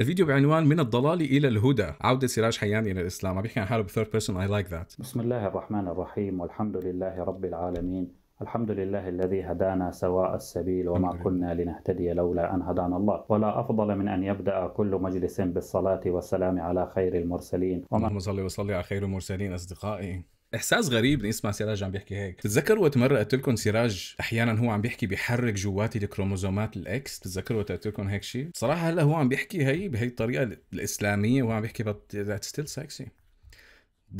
الفيديو بعنوان من الضلال الى الهدى عوده سراج حيان الى الاسلام عم بيحكي عن حاله بثيرد بيرسون اي لايك ذات بسم الله الرحمن الرحيم والحمد لله رب العالمين الحمد لله الذي هدانا سواء السبيل وما كنا لنهتدي لولا أن هدانا الله ولا أفضل من أن يبدأ كل مجلس بالصلاة والسلام على خير المرسلين اللهم صل وسلم على خير المرسلين أصدقائي احساس غريب اني اسمع سراج عم بيحكي هيك بتتذكروا وقت مره قلت لكم سراج احيانا هو عم بيحكي بيحرك جواتي الكروموزومات الاكس بتتذكروا وقت قلت لكم هيك شيء صراحه هلا هو عم بيحكي هي بهي الطريقه الاسلاميه وهو عم بيحكي بط... that's still sexy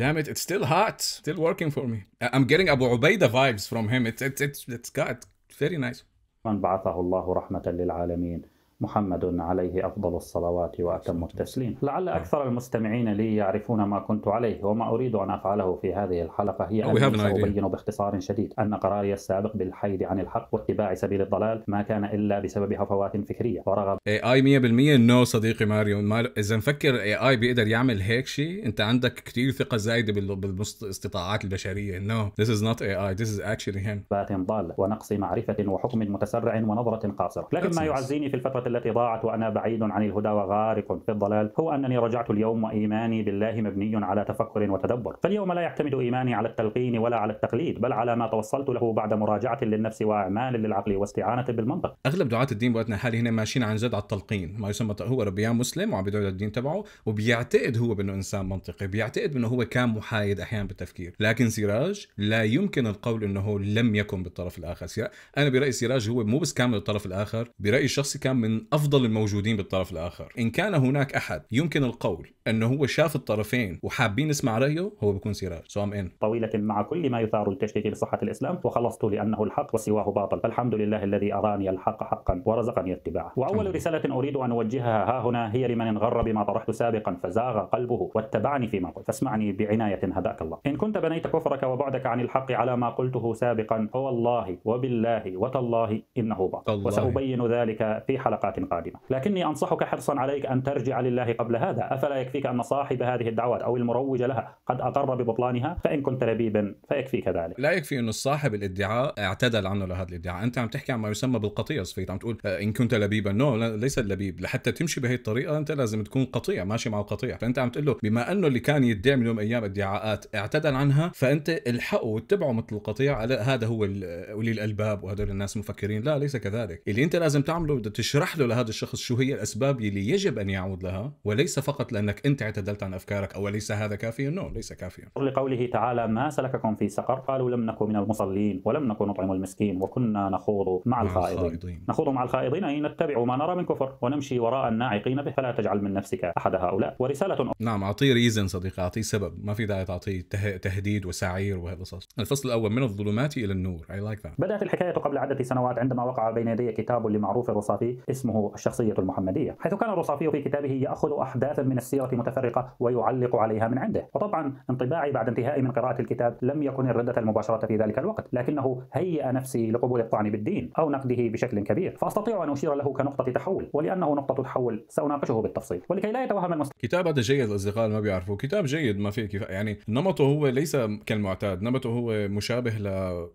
Damn it, it's still hot, still working for me. I'm getting ابو عبيده vibes from him. It's it's it's, it's got very nice. من بعثه الله رحمة للعالمين محمد عليه افضل الصلوات واتم التسليم. لعل نعم. اكثر المستمعين لي يعرفون ما كنت عليه وما اريد ان افعله في هذه الحلقه هي oh, ان سابين باختصار شديد ان قراري السابق بالحيد عن الحق واتباع سبيل الضلال ما كان الا بسبب هفوات فكريه ورغب اي اي 100% نو صديقي ماريو ما اذا نفكر اي اي بيقدر يعمل هيك شيء انت عندك كثير ثقه زايده بالاستطاعات البشريه نو ذيس از نوت اي اي ذيس از اكشلي هيم ضاله ونقص معرفه وحكم متسرع ونظره قاصره لكن That's ما nice. يعزيني في الفتره التي ضاعت وأنا بعيد عن الهدى وغارق في الضلال هو أنني رجعت اليوم وإيماني بالله مبني على تفكر وتدبر فاليوم لا يعتمد إيماني على التلقين ولا على التقليد بل على ما توصلت له بعد مراجعة للنفس وإعمال للعقل واستعانة بالمنطق أغلب دعاة الدين بوقتنا الحالي هنا ماشيين عن جد على التلقين ما يسمى هو ربيان مسلم وعم بيدعو الدين تبعه وبيعتقد هو بأنه إنسان منطقي بيعتقد أنه هو كان محايد أحيانا بالتفكير لكن سراج لا يمكن القول أنه لم يكن بالطرف الآخر أنا برأيي سراج هو مو بس كامل الطرف الآخر برأيي الشخصي كان من من افضل الموجودين بالطرف الاخر ان كان هناك احد يمكن القول انه هو شاف الطرفين وحابين نسمع رايه هو بيكون سراج سو ام ان طويله مع كل ما يثار التشتيت بصحه الاسلام وخلصت لانه الحق وسواه باطل فالحمد لله الذي اراني الحق حقا ورزقني اتباعه واول رساله اريد ان اوجهها ها هنا هي لمن انغر بما طرحت سابقا فزاغ قلبه واتبعني فيما قلت فاسمعني بعنايه هداك الله ان كنت بنيت كفرك وبعدك عن الحق على ما قلته سابقا فوالله وبالله وتالله انه باطل وسابين ذلك في حلقات دعوات قادمة لكني أنصحك حرصا عليك أن ترجع لله قبل هذا أفلا يكفيك أن صاحب هذه الدعوات أو المروج لها قد أقر ببطلانها فإن كنت لبيبا فيكفيك ذلك لا يكفي أن صاحب الادعاء اعتدل عنه لهذا الادعاء أنت عم تحكي عن ما يسمى بالقطيع صفيت عم تقول آه، إن كنت لبيبا نو ليس اللبيب لحتى تمشي بهي الطريقة أنت لازم تكون قطيع ماشي مع القطيع فأنت عم تقول له بما أنه اللي كان يدعي من يوم أيام ادعاءات اعتدل عنها فأنت الحقه واتبعه مثل القطيع هذا هو أولي آه، الألباب وهدول الناس مفكرين لا ليس كذلك اللي أنت لازم تعمله بدك تشرح تشرح له لهذا الشخص شو هي الاسباب اللي يجب ان يعود لها وليس فقط لانك انت اعتدلت عن افكارك او ليس هذا كافيا نو ليس كافيا لقوله تعالى ما سلككم في سقر قالوا لم نكن من المصلين ولم نكن نطعم المسكين وكنا نخوض مع, مع الخائضين. الخائضين نخوض مع الخائضين اي نتبع ما نرى من كفر ونمشي وراء الناعقين به فلا تجعل من نفسك احد هؤلاء ورساله أخرى نعم اعطيه ريزن صديقي اعطيه سبب ما في داعي تعطيه ته... تهديد وسعير وهالقصص الفصل الاول من الظلمات الى النور اي like ذات. بدات الحكايه قبل عده سنوات عندما وقع بين يدي كتاب لمعروف الرصافي اسمه الشخصية المحمدية حيث كان الرصافي في كتابه يأخذ أحداثا من السيرة متفرقة ويعلق عليها من عنده وطبعا انطباعي بعد انتهائي من قراءة الكتاب لم يكن الردة المباشرة في ذلك الوقت لكنه هيأ نفسي لقبول الطعن بالدين أو نقده بشكل كبير فأستطيع أن أشير له كنقطة تحول ولأنه نقطة تحول سأناقشه بالتفصيل ولكي لا يتوهم المستمع كتاب هذا جيد أصدقاء ما بيعرفوا كتاب جيد ما كفاية، يعني نمطه هو ليس كالمعتاد نمطه هو مشابه ل...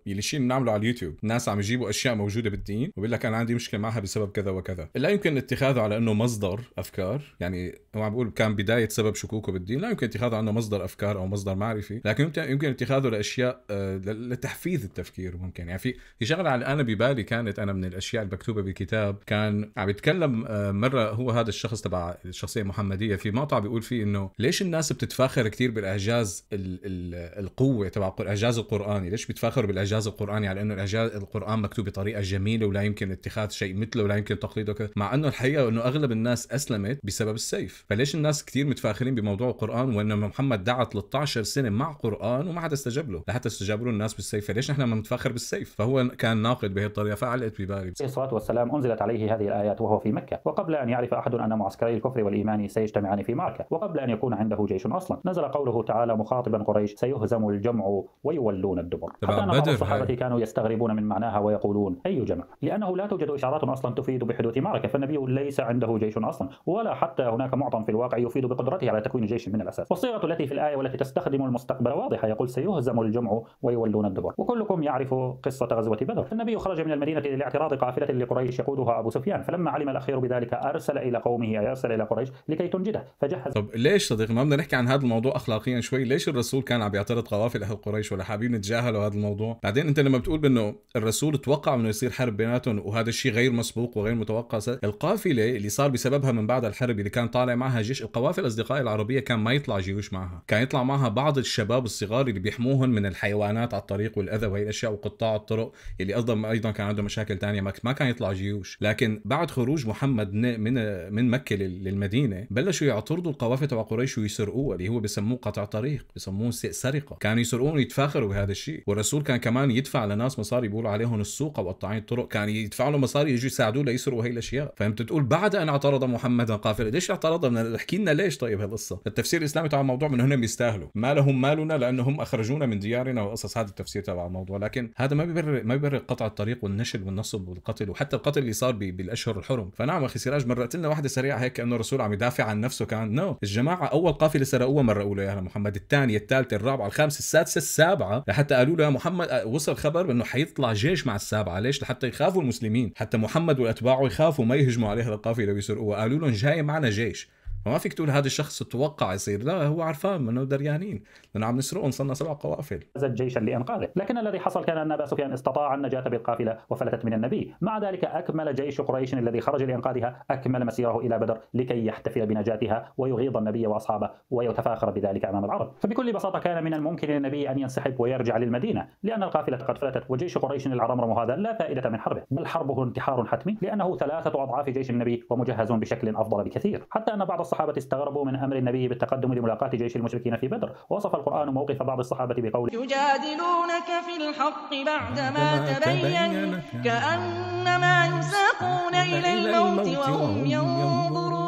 اللي بنعمله على اليوتيوب ناس عم يجيبوا أشياء موجودة بالدين وبيقول لك أنا عندي مشكلة معها بسبب كذا وكذا هذا لا يمكن اتخاذه على انه مصدر افكار يعني هو عم بقول كان بدايه سبب شكوكه بالدين لا يمكن اتخاذه انه مصدر افكار او مصدر معرفي لكن يمكن اتخاذه لاشياء آه، لتحفيز التفكير ممكن يعني في في شغله على انا ببالي كانت انا من الاشياء المكتوبه بالكتاب كان عم بيتكلم آه، مره هو هذا الشخص تبع الشخصيه المحمديه في مقطع بيقول فيه انه ليش الناس بتتفاخر كثير بالاعجاز القوه تبع الاعجاز القراني ليش بيتفاخروا بالاعجاز القراني على انه الاعجاز القران مكتوب بطريقه جميله ولا يمكن اتخاذ شيء مثله ولا يمكن تقليد دوكر مع انه الحقيقه انه اغلب الناس اسلمت بسبب السيف فليش الناس كثير متفاخرين بموضوع القران وانه محمد دعا 13 سنه مع قران وما حدا استجاب له لحتى استجاب له الناس بالسيف فليش نحن ما نتفاخر بالسيف فهو كان ناقد بهي الطريقه فعلقت ببالي الصلاه والسلام انزلت عليه هذه الايات وهو في مكه وقبل ان يعرف احد ان معسكري الكفر والايمان سيجتمعان في معركه وقبل ان يكون عنده جيش اصلا نزل قوله تعالى مخاطبا قريش سيهزم الجمع ويولون الدبر حتى ان بعض الصحابه كانوا يستغربون من معناها ويقولون اي جمع لانه لا توجد اشارات اصلا تفيد بحدوث معركه فالنبي ليس عنده جيش اصلا ولا حتى هناك معطى في الواقع يفيد بقدرته على تكوين جيش من الاساس والصيغه التي في الايه والتي تستخدم المستقبل واضحه يقول سيهزم الجمع ويولون الدبر وكلكم يعرف قصه غزوه بدر النبي خرج من المدينه لاعتراض قافله لقريش يقودها ابو سفيان فلما علم الاخير بذلك ارسل الى قومه اي ارسل الى قريش لكي تنجده فجهز طب ليش صديقي ما بدنا نحكي عن هذا الموضوع اخلاقيا شوي ليش الرسول كان عم يعترض قوافل اهل قريش ولا حابين يتجاهلوا هذا الموضوع بعدين انت لما بتقول بانه الرسول توقع انه يصير حرب بيناتهم وهذا الشيء غير مسبوق وغير متوقع المرقصه القافله اللي صار بسببها من بعد الحرب اللي كان طالع معها جيش القوافل اصدقائي العربيه كان ما يطلع جيوش معها كان يطلع معها بعض الشباب الصغار اللي بيحموهم من الحيوانات على الطريق والاذى وهي الاشياء وقطاع الطرق اللي ايضا ايضا كان عندهم مشاكل ثانيه ما كان يطلع جيوش لكن بعد خروج محمد من من مكه للمدينه بلشوا يعترضوا القوافل تبع قريش ويسرقوها اللي هو بسموه قطع طريق بسموه سرقه كانوا يسرقون ويتفاخروا بهذا الشيء والرسول كان كمان يدفع لناس مصاري بيقولوا عليهم السوق وقطاعين الطرق كان يدفع لهم مصاري يجوا يساعدوه ليسرقوا هي الاشياء فانت تقول بعد ان اعترض محمدا قافله ليش اعترض احكي لنا ليش طيب هالقصه التفسير الاسلامي تبع الموضوع من هنا بيستاهلوا ما لهم مالنا لانهم اخرجونا من ديارنا وقصص هذا التفسير تبع الموضوع لكن هذا ما بيبرر ما بيبرر قطع الطريق والنشل والنصب والقتل وحتى القتل اللي صار بالاشهر الحرم فنعم اخي سراج مرقت لنا واحده سريعه هيك انه الرسول عم يدافع عن نفسه كان نو no. الجماعه اول قافله سرقوها مره اولى يا محمد الثانيه الثالثه الرابعه الخامسه السادسه السابعه لحتى قالوا له يا محمد وصل خبر انه حيطلع جيش مع السابعه ليش لحتى يخافوا المسلمين حتى محمد واتباعه يخافوا خافوا ما يهجموا عليها القافله بيسرقوها قالوا لهم جاي معنا جيش فما فيك تقول هذا الشخص توقع يصير لا هو عرفان منه دريانين لأنه عم نسرقهم صرنا سبع قوافل جيشا لإنقاذه لكن الذي حصل كان أن أبا سفيان استطاع النجاة بالقافلة وفلتت من النبي مع ذلك أكمل جيش قريش الذي خرج لإنقاذها أكمل مسيره إلى بدر لكي يحتفل بنجاتها ويغيظ النبي وأصحابه ويتفاخر بذلك أمام العرب فبكل بساطة كان من الممكن للنبي أن ينسحب ويرجع للمدينة لأن القافلة قد فلتت وجيش قريش العرمرم هذا لا فائدة من حربه بل حربه انتحار حتمي لأنه ثلاثة أضعاف جيش النبي ومجهز بشكل أفضل بكثير حتى أن بعض الصحابة الصحابة استغربوا من أمر النبي بالتقدم لملاقاة جيش المشركين في بدر وصف القرآن موقف بعض الصحابة بقوله يجادلونك في الحق بعدما تبين كأنما يساقون إلى الموت وهم ينظرون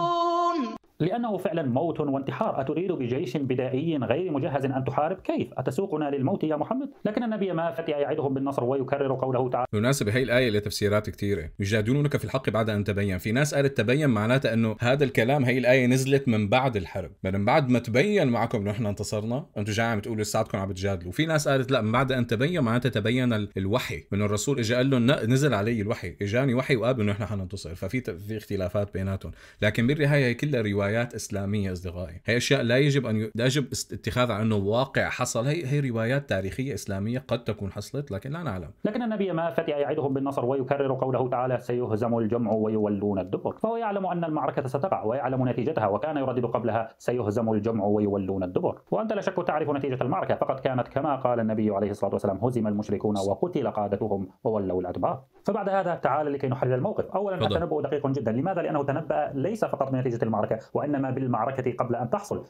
لأنه فعلا موت وانتحار أتريد بجيش بدائي غير مجهز أن تحارب كيف؟ أتسوقنا للموت يا محمد؟ لكن النبي ما فتي يعدهم بالنصر ويكرر قوله تعالى بالمناسبة هي الآية لها تفسيرات كثيرة يجادلونك في الحق بعد أن تبين في ناس قالت تبين معناتها أنه هذا الكلام هي الآية نزلت من بعد الحرب من بعد ما تبين معكم نحن انتصرنا أنتم جاي عم تقولوا لساتكم عم بتجادلوا في ناس قالت لا من بعد أن تبين معناتها تبين الوحي من الرسول إجا قال لهم نزل علي الوحي إجاني وحي وقال نحن حننتصر ففي في اختلافات بيناتهم لكن بالنهاية هي كلها رواية روايات اسلاميه اصدقائي هي اشياء لا يجب ان ي... لا يجب اتخاذها عنه واقع حصل هي هي روايات تاريخيه اسلاميه قد تكون حصلت لكن لا نعلم لكن النبي ما فتئ يعدهم بالنصر ويكرر قوله تعالى سيهزم الجمع ويولون الدبر فهو يعلم ان المعركه ستقع ويعلم نتيجتها وكان يردد قبلها سيهزم الجمع ويولون الدبر وانت لا شك تعرف نتيجه المعركه فقد كانت كما قال النبي عليه الصلاه والسلام هزم المشركون وقتل قادتهم وولوا الادبار فبعد هذا تعال لكي نحلل الموقف اولا التنبؤ دقيق جدا لماذا لانه تنبأ ليس فقط بنتيجه المعركه وانما بالمعركه قبل ان تحصل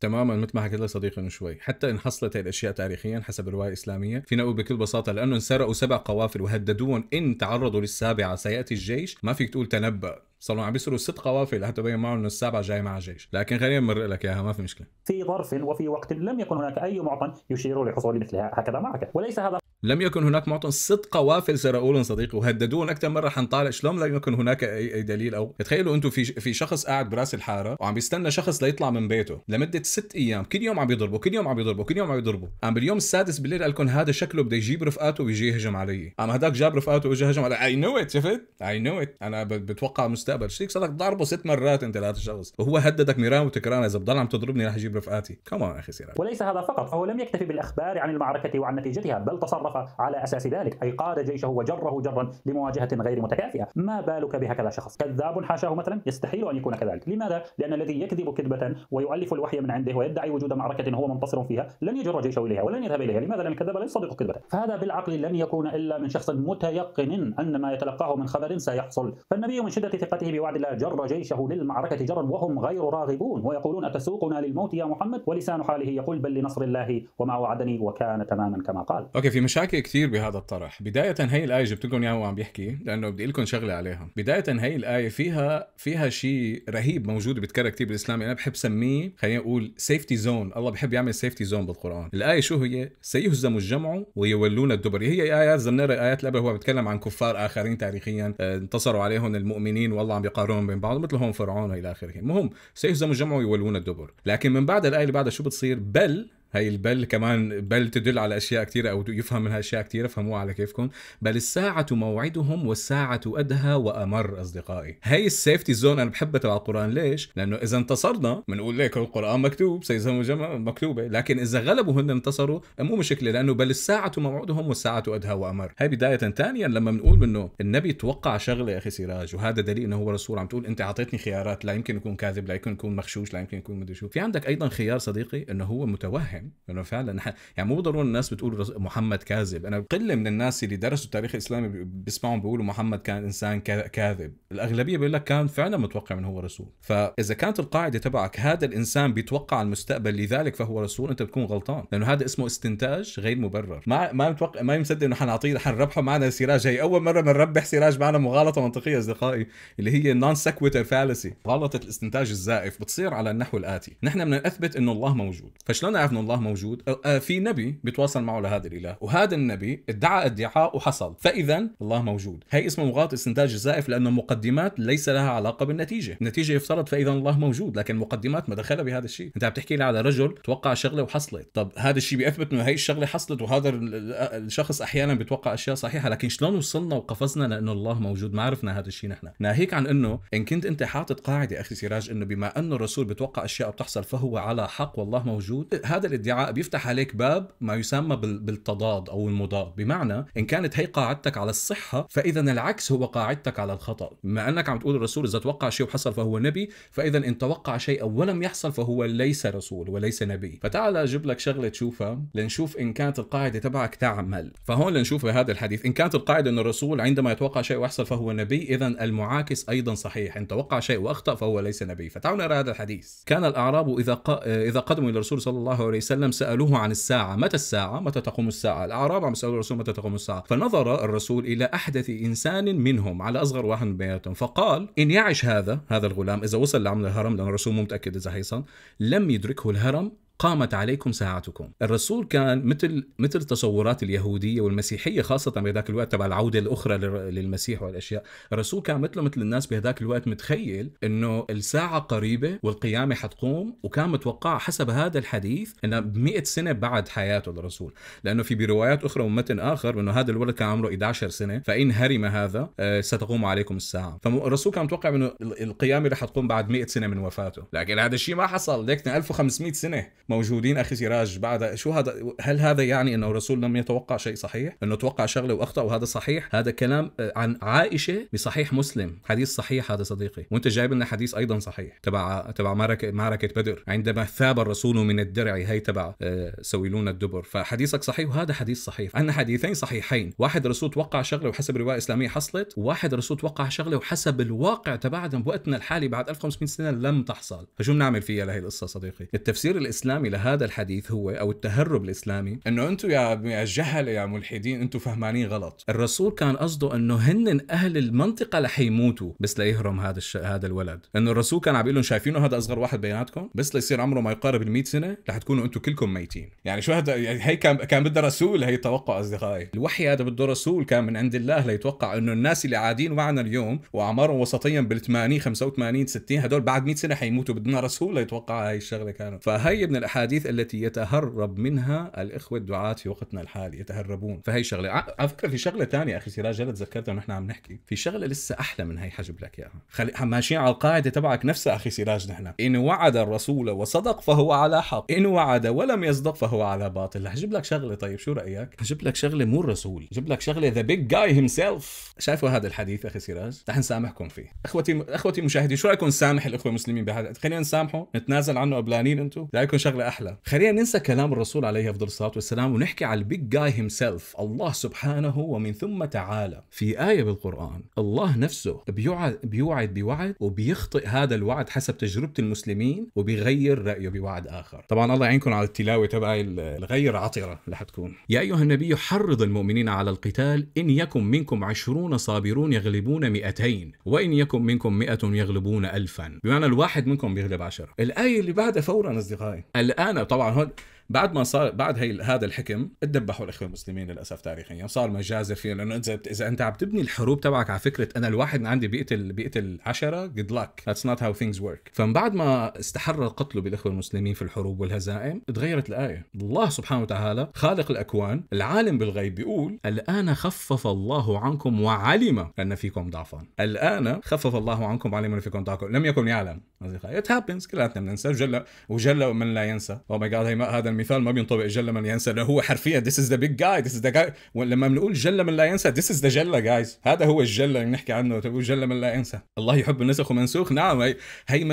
تماما مثل ما حكيت لك صديقي من شوي حتى ان حصلت هذه الاشياء تاريخيا حسب الروايه الاسلاميه فينا نقول بكل بساطه لانه انسرقوا سبع قوافل وهددوهم ان تعرضوا للسابعه سياتي الجيش ما فيك تقول تنبأ صاروا عم بيسروا ست قوافل لحتى تبين معهم انه السابعه جاي مع الجيش، لكن خلينا نمرق لك اياها ما في مشكله. في ظرف وفي وقت لم يكن هناك اي معطن يشير لحصول مثل هكذا معركه، وليس هذا لم يكن هناك معطن ست قوافل سرقوا لهم صديقي وهددوهم اكثر مره حنطالع شلون لم يكن هناك اي, أي دليل او تخيلوا انتم في في شخص قاعد براس الحاره وعم بيستنى شخص ليطلع من بيته لمده ست ايام كل يوم عم يضربه كل يوم عم يضربه كل يوم عم يضربه عم باليوم السادس بالليل قال لكم هذا شكله بده يجيب رفقاته ويجي يهجم علي عم هداك جاب رفقاته واجى هجم علي اي نو ات شفت اي نو ات انا بتوقع مستقبل المستقبل شريك صار لك ضربه ست مرات انت لهذا الشخص وهو هددك ميران وتكرار اذا بضل عم تضربني رح اجيب رفقاتي كمان اخي سيرات وليس هذا فقط فهو لم يكتفي بالاخبار عن المعركه وعن نتيجتها بل تصرف على اساس ذلك اي قاد جيشه وجره جرا لمواجهه غير متكافئه ما بالك بهكذا شخص كذاب حاشاه مثلا يستحيل ان يكون كذلك لماذا لان الذي يكذب كذبه ويؤلف الوحي من عنده ويدعي وجود معركه هو منتصر فيها لن يجر جيشه اليها ولن يذهب اليها لماذا لان الكذاب لا يصدق كذبه فهذا بالعقل لن يكون الا من شخص متيقن ان ما يتلقاه من خبر سيحصل فالنبي من شده ثقته ووفاته بوعد الله جر جيشه للمعركة جرا وهم غير راغبون ويقولون أتسوقنا للموت يا محمد ولسان حاله يقول بل لنصر الله وما وعدني وكان تماما كما قال اوكي في مشاكل كثير بهذا الطرح بداية هي الآية جبت لكم إياها وعم بيحكي لأنه بدي لكم شغلة عليها بداية هي الآية فيها فيها شيء رهيب موجود بتكرر كثير بالإسلام أنا بحب سميه خلينا نقول سيفتي زون الله بحب يعمل سيفتي زون بالقرآن الآية شو هي سيهزم الجمع ويولون الدبر هي آيات زمنرة آيات الأبر هو بيتكلم عن كفار آخرين تاريخيا آه، انتصروا عليهم المؤمنين والله الله عم يقارنون بين بعض مثل هون فرعون والى اخره المهم سيهزم الجمع ويولون الدبر لكن من بعد الايه اللي بعدها شو بتصير بل هاي البل كمان بل تدل على اشياء كثيره او يفهم منها اشياء كثيره فهموها على كيفكم بل الساعه موعدهم والساعه ادهى وامر اصدقائي هاي السيفتي زون انا بحبها تبع القران ليش لانه اذا انتصرنا بنقول ليك القران مكتوب سيزهم جمع مكتوبه لكن اذا غلبوا هن انتصروا مو مشكله لانه بل الساعه موعدهم والساعه ادهى وامر هاي بدايه ثانيا لما بنقول انه النبي توقع شغله يا اخي سراج وهذا دليل انه هو رسول عم تقول انت اعطيتني خيارات لا يمكن يكون كاذب لا يمكن يكون مغشوش لا يمكن يكون مدري شو في عندك ايضا خيار صديقي انه هو متوهم فاهم انه فعلا يعني مو ضروري الناس بتقول محمد كاذب انا قله من الناس اللي درسوا التاريخ الاسلامي بيسمعهم بيقولوا محمد كان انسان كاذب الاغلبيه بيقول لك كان فعلا متوقع من هو رسول فاذا كانت القاعده تبعك هذا الانسان بيتوقع المستقبل لذلك فهو رسول انت بتكون غلطان لانه هذا اسمه استنتاج غير مبرر ما ما متوقع ما مصدق انه حنعطيه حنربحه معنا سراج هي اول مره بنربح سراج معنا مغالطه منطقيه اصدقائي اللي هي النون سكويتر فالسي غلطه الاستنتاج الزائف بتصير على النحو الاتي نحن بدنا نثبت انه الله موجود فشلون نعرف انه الله الله موجود آه، في نبي بيتواصل معه لهذا الاله وهذا النبي ادعى ادعاء وحصل فاذا الله موجود هي اسمه مغالطه استنتاج الزائف لانه مقدمات ليس لها علاقه بالنتيجه النتيجه يفترض فاذا الله موجود لكن مقدمات ما دخلها بهذا الشيء انت عم تحكي لي على رجل توقع شغله وحصلت طب هذا الشيء بيثبت انه هي الشغله حصلت وهذا الشخص احيانا بيتوقع اشياء صحيحه لكن شلون وصلنا وقفزنا لانه الله موجود ما عرفنا هذا الشيء نحن ناهيك عن انه ان كنت انت حاطط قاعده اخي سراج انه بما انه الرسول بيتوقع اشياء بتحصل فهو على حق والله موجود هذا الادعاء بيفتح عليك باب ما يسمى بالتضاد او المضاد بمعنى ان كانت هي قاعدتك على الصحه فاذا العكس هو قاعدتك على الخطا بما انك عم تقول الرسول اذا توقع شيء وحصل فهو نبي فاذا ان توقع شيء او ولم يحصل فهو ليس رسول وليس نبي فتعال اجيب لك شغله تشوفها لنشوف ان كانت القاعده تبعك تعمل فهون لنشوف بهذا الحديث ان كانت القاعده ان الرسول عندما يتوقع شيء ويحصل فهو نبي اذا المعاكس ايضا صحيح ان توقع شيء واخطا فهو ليس نبي فتعالوا نرى هذا الحديث كان الاعراب اذا اذا قدموا الى الرسول صلى الله عليه وسلم سألوه عن الساعة متى الساعة متى تقوم الساعة الأعراب عم يسألوا الرسول متى تقوم الساعة فنظر الرسول إلى أحدث إنسان منهم على أصغر واحد من بيناتهم فقال إن يعش هذا هذا الغلام إذا وصل لعمل الهرم لأن الرسول مو متأكد إذا هيصل لم يدركه الهرم قامت عليكم ساعتكم الرسول كان مثل مثل تصورات اليهوديه والمسيحيه خاصه بهذاك الوقت تبع العوده الاخرى للمسيح والاشياء الرسول كان مثله مثل الناس بهذاك الوقت متخيل انه الساعه قريبه والقيامه حتقوم وكان متوقع حسب هذا الحديث انه ب 100 سنه بعد حياته الرسول لانه في بروايات اخرى ومتن اخر انه هذا الولد كان عمره 11 سنه فان هرم هذا آه، ستقوم عليكم الساعه فالرسول كان متوقع انه القيامه رح تقوم بعد 100 سنه من وفاته لكن هذا الشيء ما حصل لكن 1500 سنه موجودين اخي سراج بعد شو هذا هل هذا يعني انه الرسول لم يتوقع شيء صحيح انه توقع شغله واخطا وهذا صحيح هذا كلام آه، عن عائشه بصحيح مسلم حديث صحيح هذا صديقي وانت جايب لنا حديث ايضا صحيح تبع تبع معركه معركه بدر عندما ثاب الرسول من الدرع هي تبع آه، سويلون الدبر فحديثك صحيح وهذا حديث صحيح عندنا حديثين صحيحين واحد رسول توقع شغله وحسب روايه اسلاميه حصلت وواحد رسول توقع شغله وحسب الواقع تبعنا بوقتنا الحالي بعد 1500 سنه لم تحصل فشو بنعمل فيها لهي القصه صديقي التفسير الاسلامي الاسلامي لهذا الحديث هو او التهرب الاسلامي انه انتم يا جهله يا ملحدين انتم فهمانين غلط الرسول كان قصده انه هن اهل المنطقه رح يموتوا بس ليهرم هذا الش... هذا الولد انه الرسول كان عم بيقول لهم شايفينه هذا اصغر واحد بيناتكم بس ليصير عمره ما يقارب ال 100 سنه رح تكونوا انتم كلكم ميتين يعني شو هذا يعني هي كان كان بدها رسول هي توقع اصدقائي الوحي هذا بده رسول كان من عند الله ليتوقع انه الناس اللي عادين معنا اليوم واعمارهم وسطيا بال 80 85 60 هدول بعد 100 سنه حيموتوا بدنا رسول ليتوقع هاي الشغله كانوا فهي من الأحاديث التي يتهرب منها الإخوة الدعاة في وقتنا الحالي يتهربون فهي شغلة على فكرة في شغلة ثانية أخي سراج جلد تذكرتها ونحن عم نحكي في شغلة لسه أحلى من هي حجب لك إياها خلي ماشيين على القاعدة تبعك نفسها أخي سراج نحن إن وعد الرسول وصدق فهو على حق إن وعد ولم يصدق فهو على باطل حجب لك شغلة طيب شو رأيك حجب لك شغلة مو الرسول جيب لك شغلة ذا بيج جاي هيم سيلف شايفوا هذا الحديث أخي سراج رح نسامحكم فيه أخوتي أخوتي المشاهدين شو رأيكم نسامح الإخوة المسلمين بهذا خلينا نسامحه نتنازل عنه قبلانين أنتم رأيكم شغله احلى خلينا ننسى كلام الرسول عليه افضل الصلاه والسلام ونحكي على البيج جاي هيمسيلف الله سبحانه ومن ثم تعالى في ايه بالقران الله نفسه بيوعد بيوعد بوعد وبيخطئ هذا الوعد حسب تجربه المسلمين وبيغير رايه بوعد اخر طبعا الله يعينكم على التلاوه تبعي الغير عطره اللي حتكون يا ايها النبي حرض المؤمنين على القتال ان يكن منكم عشرون صابرون يغلبون مئتين وان يكن منكم مئة يغلبون ألفا بمعنى الواحد منكم بيغلب عشرة الايه اللي بعدها فورا اصدقائي الان طبعا هون بعد ما صار بعد هي هذا الحكم تدبحوا الاخوه المسلمين للاسف تاريخيا صار مجازر فيه لانه اذا اذا انت عم تبني الحروب تبعك على فكره انا الواحد من عندي بيقتل بيقتل 10 جود لك ذاتس نوت هاو ثينجز ورك فمن بعد ما استحر القتل بالاخوه المسلمين في الحروب والهزائم تغيرت الايه الله سبحانه وتعالى خالق الاكوان العالم بالغيب بيقول الان خفف الله عنكم وعلم ان فيكم ضعفا الان خفف الله عنكم وعلم ان فيكم ضعفا لم يكن يعلم ات هابنز كلياتنا بننسى وجل وجل من لا ينسى او ماي جاد هذا المثال ما بينطبق جل من ينسى لأنه هو حرفيا ذيس از ذا بيج جاي this is the guy ولما بنقول جل من لا ينسى ذيس از ذا جلة جايز هذا هو الجلة اللي بنحكي عنه تقول جل من لا ينسى الله يحب النسخ ومنسوخ نعم هي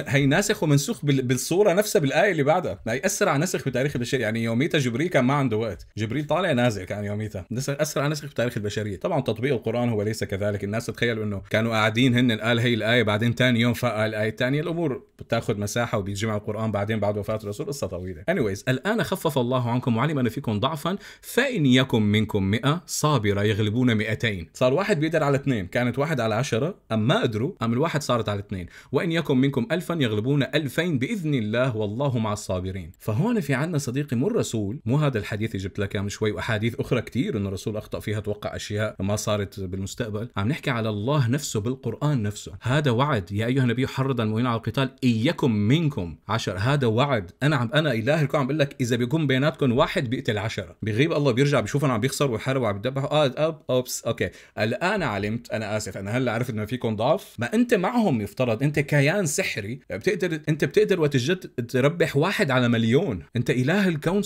هي ناسخ ومنسوخ بالصورة نفسها بالآية اللي بعدها هي أسرع نسخ بتاريخ البشرية يعني يوميتها جبريل كان ما عنده وقت جبريل طالع نازل كان يوميتها أسرع نسخ بتاريخ البشرية طبعا تطبيق القرآن هو ليس كذلك الناس تخيلوا انه كانوا قاعدين هن قال هي الآية بعدين ثاني يوم فقال الآية الثانية الأمور بتاخذ مساحة وبيجمع القرآن بعدين بعد وفاة الرسول قصة طويلة anyways الآن خفف الله عنكم وعلم أن فيكم ضعفا فإن يكن منكم 100 صابرة يغلبون 200 صار واحد بيقدر على اثنين كانت واحد على 10 أم ما قدروا أم الواحد صارت على اثنين وإن يكن منكم ألفا يغلبون ألفين بإذن الله والله مع الصابرين فهون في عندنا صديقي مو الرسول مو هذا الحديث اللي جبت لك من شوي وأحاديث أخرى كثير انه الرسول أخطأ فيها توقع أشياء ما صارت بالمستقبل عم نحكي على الله نفسه بالقرآن نفسه هذا وعد يا أيها النبي حرض المؤمنين على القتال يكن منكم عشر هذا وعد أنا عم أنا إله الكون عم بقول لك إذا بيكون بيناتكم واحد بيقتل عشرة بيغيب الله بيرجع بيشوفهم عم بيخسروا ويحاربوا وعم بيدبحوا اه اب آه، اوبس اوكي الان علمت انا اسف انا هلا عرفت انه فيكم ضعف ما انت معهم يفترض انت كيان سحري بتقدر انت بتقدر وقت الجد تربح واحد على مليون انت اله الكون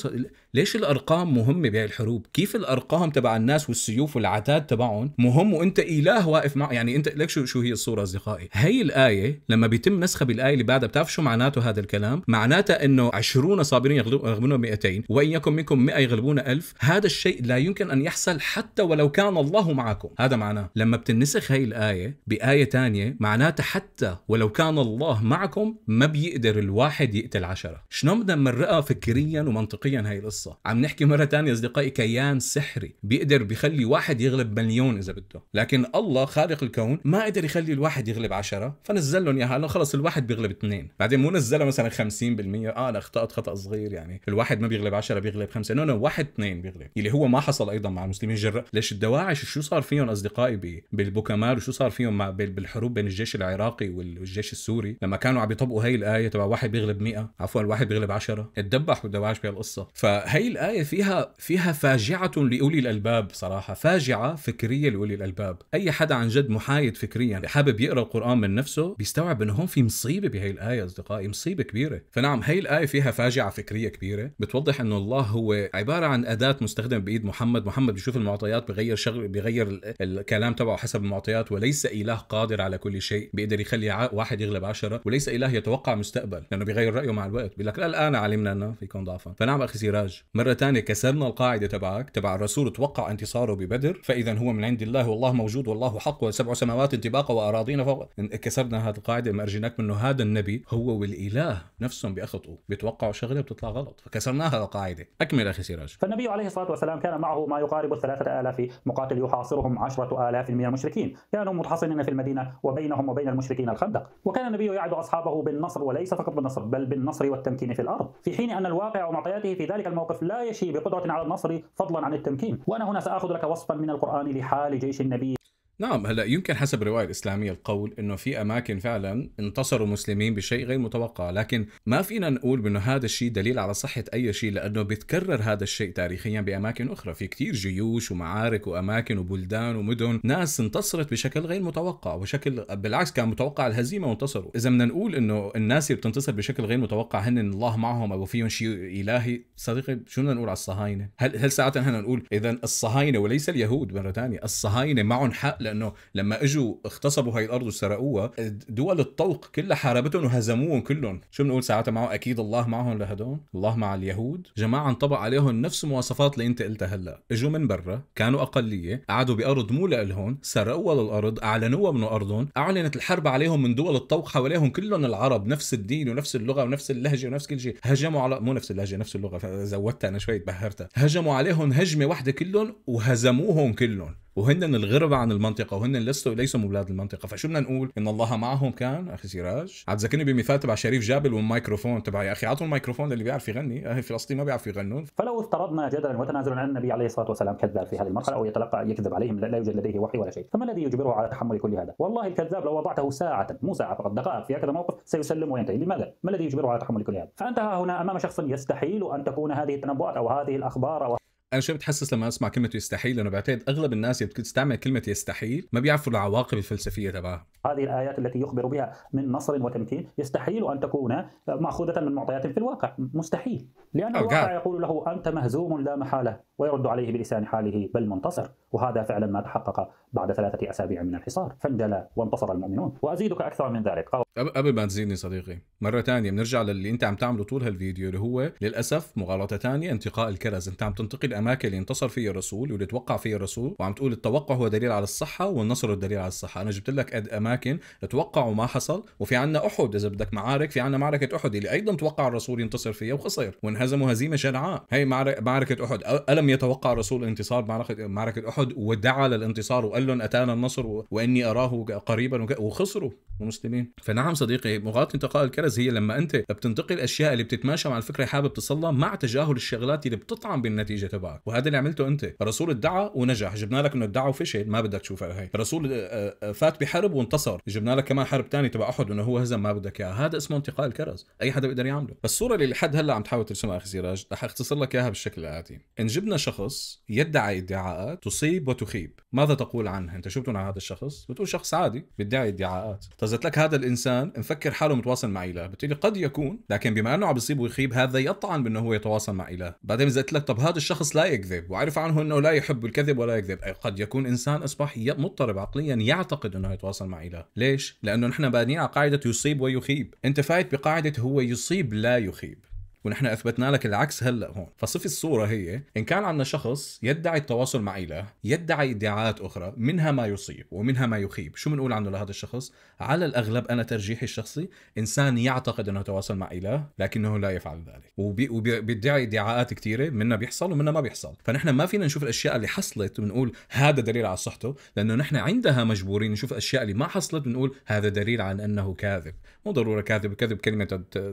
ليش الارقام مهمه بهي الحروب كيف الارقام تبع الناس والسيوف والعتاد تبعهم مهم وانت اله واقف معه يعني انت لك شو شو هي الصوره اصدقائي هي الايه لما بيتم نسخها بالايه اللي بعدها بتعرف شو معناته هذا الكلام معناتها انه 20 صابرين يغلبون 200 وإن يكن منكم 100 يغلبون 1000 هذا الشيء لا يمكن أن يحصل حتى ولو كان الله معكم هذا معناه لما بتنسخ هاي الآية بآية تانية معناتها حتى ولو كان الله معكم ما بيقدر الواحد يقتل عشرة شنو بدنا نمرقها فكريا ومنطقيا هاي القصة عم نحكي مرة تانية أصدقائي كيان سحري بيقدر بيخلي واحد يغلب مليون إذا بده لكن الله خالق الكون ما قدر يخلي الواحد يغلب عشرة فنزل لهم اياها خلص الواحد بيغلب اثنين بعدين مو نزلها مثلا 50% اه انا اخطات خطا صغير يعني الواحد واحد ما بيغلب 10 بيغلب خمسه نو نو واحد اثنين بيغلب اللي هو ما حصل ايضا مع المسلمين جرا ليش الدواعش شو صار فيهم اصدقائي بالبوكمال وشو صار فيهم مع بالحروب بين الجيش العراقي والجيش السوري لما كانوا عم يطبقوا هي الايه تبع واحد بيغلب 100 عفوا واحد بيغلب 10 اتدبحوا الدواعش بهالقصه فهي الايه فيها فيها فاجعه لاولي الالباب صراحه فاجعه فكريه لاولي الالباب اي حدا عن جد محايد فكريا حابب يقرا القران من نفسه بيستوعب انه هون في مصيبه بهي الايه اصدقائي مصيبه كبيره فنعم هي الايه فيها فاجعه فكريه كبيره بتوضح انه الله هو عباره عن اداه مستخدمه بايد محمد محمد بيشوف المعطيات بغير شغل بغير الكلام تبعه حسب المعطيات وليس اله قادر على كل شيء بيقدر يخلي واحد يغلب عشرة وليس اله يتوقع مستقبل لانه بيغير رايه مع الوقت بيقول لك لا الان علمنا انه فيكون ضعفا فنعم اخي سراج مره ثانيه كسرنا القاعده تبعك تبع الرسول توقع انتصاره ببدر فاذا هو من عند الله والله موجود والله حق وسبع سماوات انطباقا واراضينا فوق كسرنا هذه القاعده ما ارجيناك منه هذا النبي هو والاله نفسهم بيخطئوا بيتوقعوا شغله بتطلع غلط ذكرناها القاعدة أكمل أخي سراج فالنبي عليه الصلاة والسلام كان معه ما يقارب الثلاثة آلاف مقاتل يحاصرهم عشرة آلاف من المشركين كانوا متحصنين في المدينة وبينهم وبين المشركين الخندق وكان النبي يعد أصحابه بالنصر وليس فقط بالنصر بل بالنصر والتمكين في الأرض في حين أن الواقع ومعطياته في ذلك الموقف لا يشي بقدرة على النصر فضلا عن التمكين وأنا هنا سآخذ لك وصفا من القرآن لحال جيش النبي نعم هلا يمكن حسب الروايه الاسلاميه القول انه في اماكن فعلا انتصروا مسلمين بشيء غير متوقع، لكن ما فينا نقول بانه هذا الشيء دليل على صحه اي شيء لانه بيتكرر هذا الشيء تاريخيا باماكن اخرى، في كثير جيوش ومعارك واماكن وبلدان ومدن، ناس انتصرت بشكل غير متوقع وشكل بالعكس كان متوقع الهزيمه وانتصروا، اذا بدنا نقول انه الناس اللي بتنتصر بشكل غير متوقع هن الله معهم او فيهم شيء الهي، صديقي شو بدنا نقول على الصهاينه؟ هل هل ساعتها نحن نقول اذا الصهاينه وليس اليهود مره ثانيه، الصهاينه معهم حق لانه لما اجوا اغتصبوا هاي الارض وسرقوها دول الطوق كلها حاربتهم وهزموهم كلهم شو بنقول ساعتها معه اكيد الله معهم لهدول الله مع اليهود جماعه انطبق عليهم نفس المواصفات اللي انت قلتها هلا اجوا من برا كانوا اقليه قعدوا بارض مو لهم سرقوها للارض اعلنوها من ارضهم اعلنت الحرب عليهم من دول الطوق حواليهم كلهم العرب نفس الدين ونفس اللغه ونفس اللهجه ونفس كل شيء هجموا على مو نفس اللهجه نفس اللغه زودتها انا شوي تبهرتها هجموا عليهم هجمه واحده كلهم وهزموهم كلهم وهن الغربة عن المنطقة وهن لسه ليسوا بلاد المنطقة فشو بدنا نقول إن الله معهم كان أخي سراج عم تذكرني بمثال تبع شريف جابل والميكروفون تبع يا أخي عطوا الميكروفون للي بيعرف يغني أهل فلسطين ما بيعرفوا يغنون فلو افترضنا جدلا وتنازلا عن النبي عليه الصلاة والسلام كذاب في هذه المرحلة أو يتلقى يكذب عليهم لا يوجد لديه وحي ولا شيء فما الذي يجبره على تحمل كل هذا والله الكذاب لو وضعته ساعة مو ساعة فقط دقائق في هكذا موقف سيسلم وينتهي لماذا ما الذي يجبره على تحمل كل هذا فأنت هنا أمام شخص يستحيل أن تكون هذه التنبؤات أو هذه الأخبار أو انا شو بتحسس لما اسمع كلمه يستحيل لانه بعتقد اغلب الناس اللي بتستعمل كلمه يستحيل ما بيعرفوا العواقب الفلسفيه تبعها هذه الايات التي يخبر بها من نصر وتمكين يستحيل ان تكون ماخوذه من معطيات في الواقع مستحيل لان oh الواقع يقول له انت مهزوم لا محاله ويرد عليه بلسان حاله بل منتصر وهذا فعلا ما تحقق بعد ثلاثة أسابيع من الحصار فانجلى وانتصر المؤمنون وأزيدك أكثر من ذلك قبل ما تزيدني صديقي مرة تانية بنرجع للي أنت عم تعمله طول هالفيديو اللي هو للأسف مغالطة تانية انتقاء الكرز أنت عم تنتقي الأماكن اللي انتصر فيها الرسول واللي توقع فيها الرسول وعم تقول التوقع هو دليل على الصحة والنصر هو دليل على الصحة أنا جبت لك قد أماكن توقعوا وما حصل وفي عنا أحد إذا بدك معارك في عنا معركة أحد اللي أيضا توقع الرسول ينتصر فيها وخسر وانهزموا هزيمة شنعاء هي معركة أحد ألم لم يتوقع الرسول انتصار معركه معركه احد ودعا للانتصار وقال لهم اتانا النصر واني اراه قريبا وخسروا المسلمين فنعم صديقي مغالطة انتقاء الكرز هي لما انت بتنتقي الاشياء اللي بتتماشى مع الفكره حابب توصلها مع تجاهل الشغلات اللي بتطعم بالنتيجه تبعك وهذا اللي عملته انت الرسول ادعى ونجح جبنا لك انه ادعى وفشل ما بدك تشوفها هي الرسول آه، آه، فات بحرب وانتصر جبنا لك كمان حرب ثاني تبع احد انه هو هزم ما بدك اياها هذا اسمه انتقاء الكرز اي حدا بيقدر يعمله الصوره اللي لحد هلا عم تحاول ترسمها اخي سراج رح اختصر لك اياها بالشكل الاتي ان جبنا عندنا شخص يدعي ادعاءات تصيب وتخيب ماذا تقول عنه انت شو بتقول عن هذا الشخص بتقول شخص عادي بيدعي ادعاءات فزت طيب لك هذا الانسان مفكر حاله متواصل مع اله بالتالي قد يكون لكن بما انه عم بيصيب ويخيب هذا يطعن بانه هو يتواصل مع اله بعدين اذا قلت لك طب هذا الشخص لا يكذب وعرف عنه انه لا يحب الكذب ولا يكذب قد يكون انسان اصبح مضطرب عقليا يعتقد انه يتواصل مع اله ليش لانه نحن بانيين على قاعده يصيب ويخيب انت فايت بقاعده هو يصيب لا يخيب ونحن اثبتنا لك العكس هلا هون فصف الصوره هي ان كان عندنا شخص يدعي التواصل مع اله يدعي ادعاءات اخرى منها ما يصيب ومنها ما يخيب شو بنقول عنه لهذا الشخص على الاغلب انا ترجيحي الشخصي انسان يعتقد انه تواصل مع اله لكنه لا يفعل ذلك وبيدعي ادعاءات كثيره منها بيحصل ومنها ما بيحصل فنحن ما فينا نشوف الاشياء اللي حصلت ونقول هذا دليل على صحته لانه نحن عندها مجبورين نشوف الاشياء اللي ما حصلت بنقول هذا دليل على انه كاذب مو ضروره كاذب كذب كلمه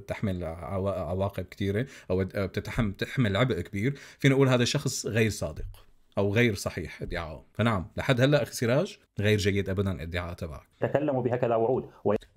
تحمل عواقب كثير كثيره او بتتحمل عبء كبير فينا نقول هذا الشخص غير صادق او غير صحيح ادعائه فنعم لحد هلا اخي سراج غير جيد ابدا الادعاء تبعك تكلموا بهكذا وعود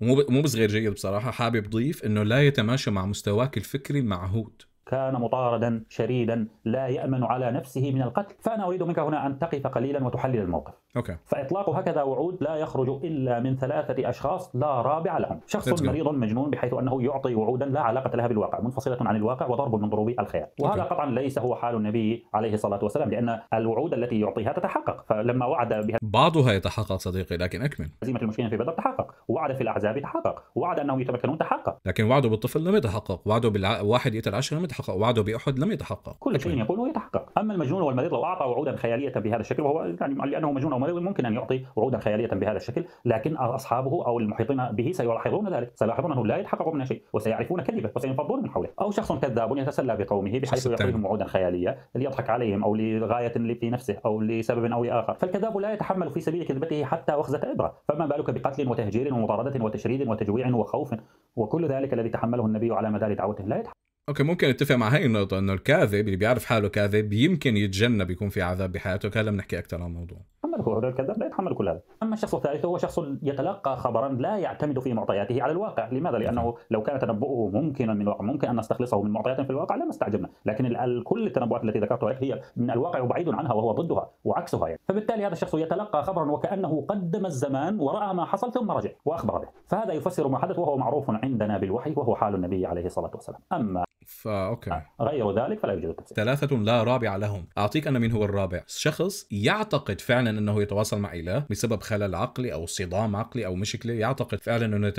مو مو بس غير جيد بصراحه حابب ضيف انه لا يتماشى مع مستواك الفكري المعهود كان مطاردا شريدا لا يامن على نفسه من القتل فانا اريد منك هنا ان تقف قليلا وتحلل الموقف اوكي فاطلاق هكذا وعود لا يخرج الا من ثلاثه اشخاص لا رابع لهم شخص مريض مجنون بحيث انه يعطي وعودا لا علاقه لها بالواقع منفصله عن الواقع وضرب من ضروب الخيال وهذا أوكي. قطعا ليس هو حال النبي عليه الصلاه والسلام لان الوعود التي يعطيها تتحقق فلما وعد بها بعضها يتحقق صديقي لكن اكمل هزيمه المشركين في بدر تحقق وعد في الاحزاب تحقق وعد انهم يتمكنون تحقق لكن وعده بالطفل لم يتحقق وعده بالواحد يقتل 10 يتحقق وعده بأحد لم يتحقق كل شيء يقول يتحقق أما المجنون والمريض لو أعطى وعودا خيالية بهذا الشكل وهو يعني لأنه مجنون أو مريض ممكن أن يعطي وعودا خيالية بهذا الشكل لكن أصحابه أو المحيطين به سيلاحظون ذلك سيلاحظون أنه لا يتحقق من شيء وسيعرفون كذبه وسينفضون من حوله أو شخص كذاب يتسلى بقومه بحيث يعطيهم وعودا خيالية ليضحك عليهم أو لغاية في نفسه أو لسبب أو لآخر فالكذاب لا يتحمل في سبيل كذبته حتى وخزة إبرة فما بالك بقتل وتهجير ومطاردة وتشريد وتجويع وخوف وكل ذلك الذي تحمله النبي على مدار دعوته لا يتحمل اوكي ممكن اتفق مع هاي النقطة انه الكاذب اللي بيعرف حاله كاذب يمكن يتجنب يكون في عذاب بحياته هلا بنحكي اكثر عن الموضوع هو الكذاب لا يتحمل كل هذا اما الشخص الثالث هو شخص يتلقى خبرا لا يعتمد في معطياته على الواقع لماذا لانه لو كان تنبؤه ممكنا من الواقع ممكن ان نستخلصه من معطيات في الواقع لما استعجبنا لكن كل التنبؤات التي ذكرتها هي من الواقع وبعيد عنها وهو ضدها وعكسها يعني فبالتالي هذا الشخص يتلقى خبرا وكانه قدم الزمان وراى ما حصل ثم رجع واخبر به فهذا يفسر ما حدث وهو معروف عندنا بالوحي وهو حال النبي عليه الصلاه والسلام اما فا اوكي آه، غيروا ذلك فلا يوجد تفسير ثلاثة لا رابع لهم، أعطيك أنا مين هو الرابع، شخص يعتقد فعلا أنه يتواصل مع إله بسبب خلل عقلي أو صدام عقلي أو مشكلة، يعتقد فعلا أنه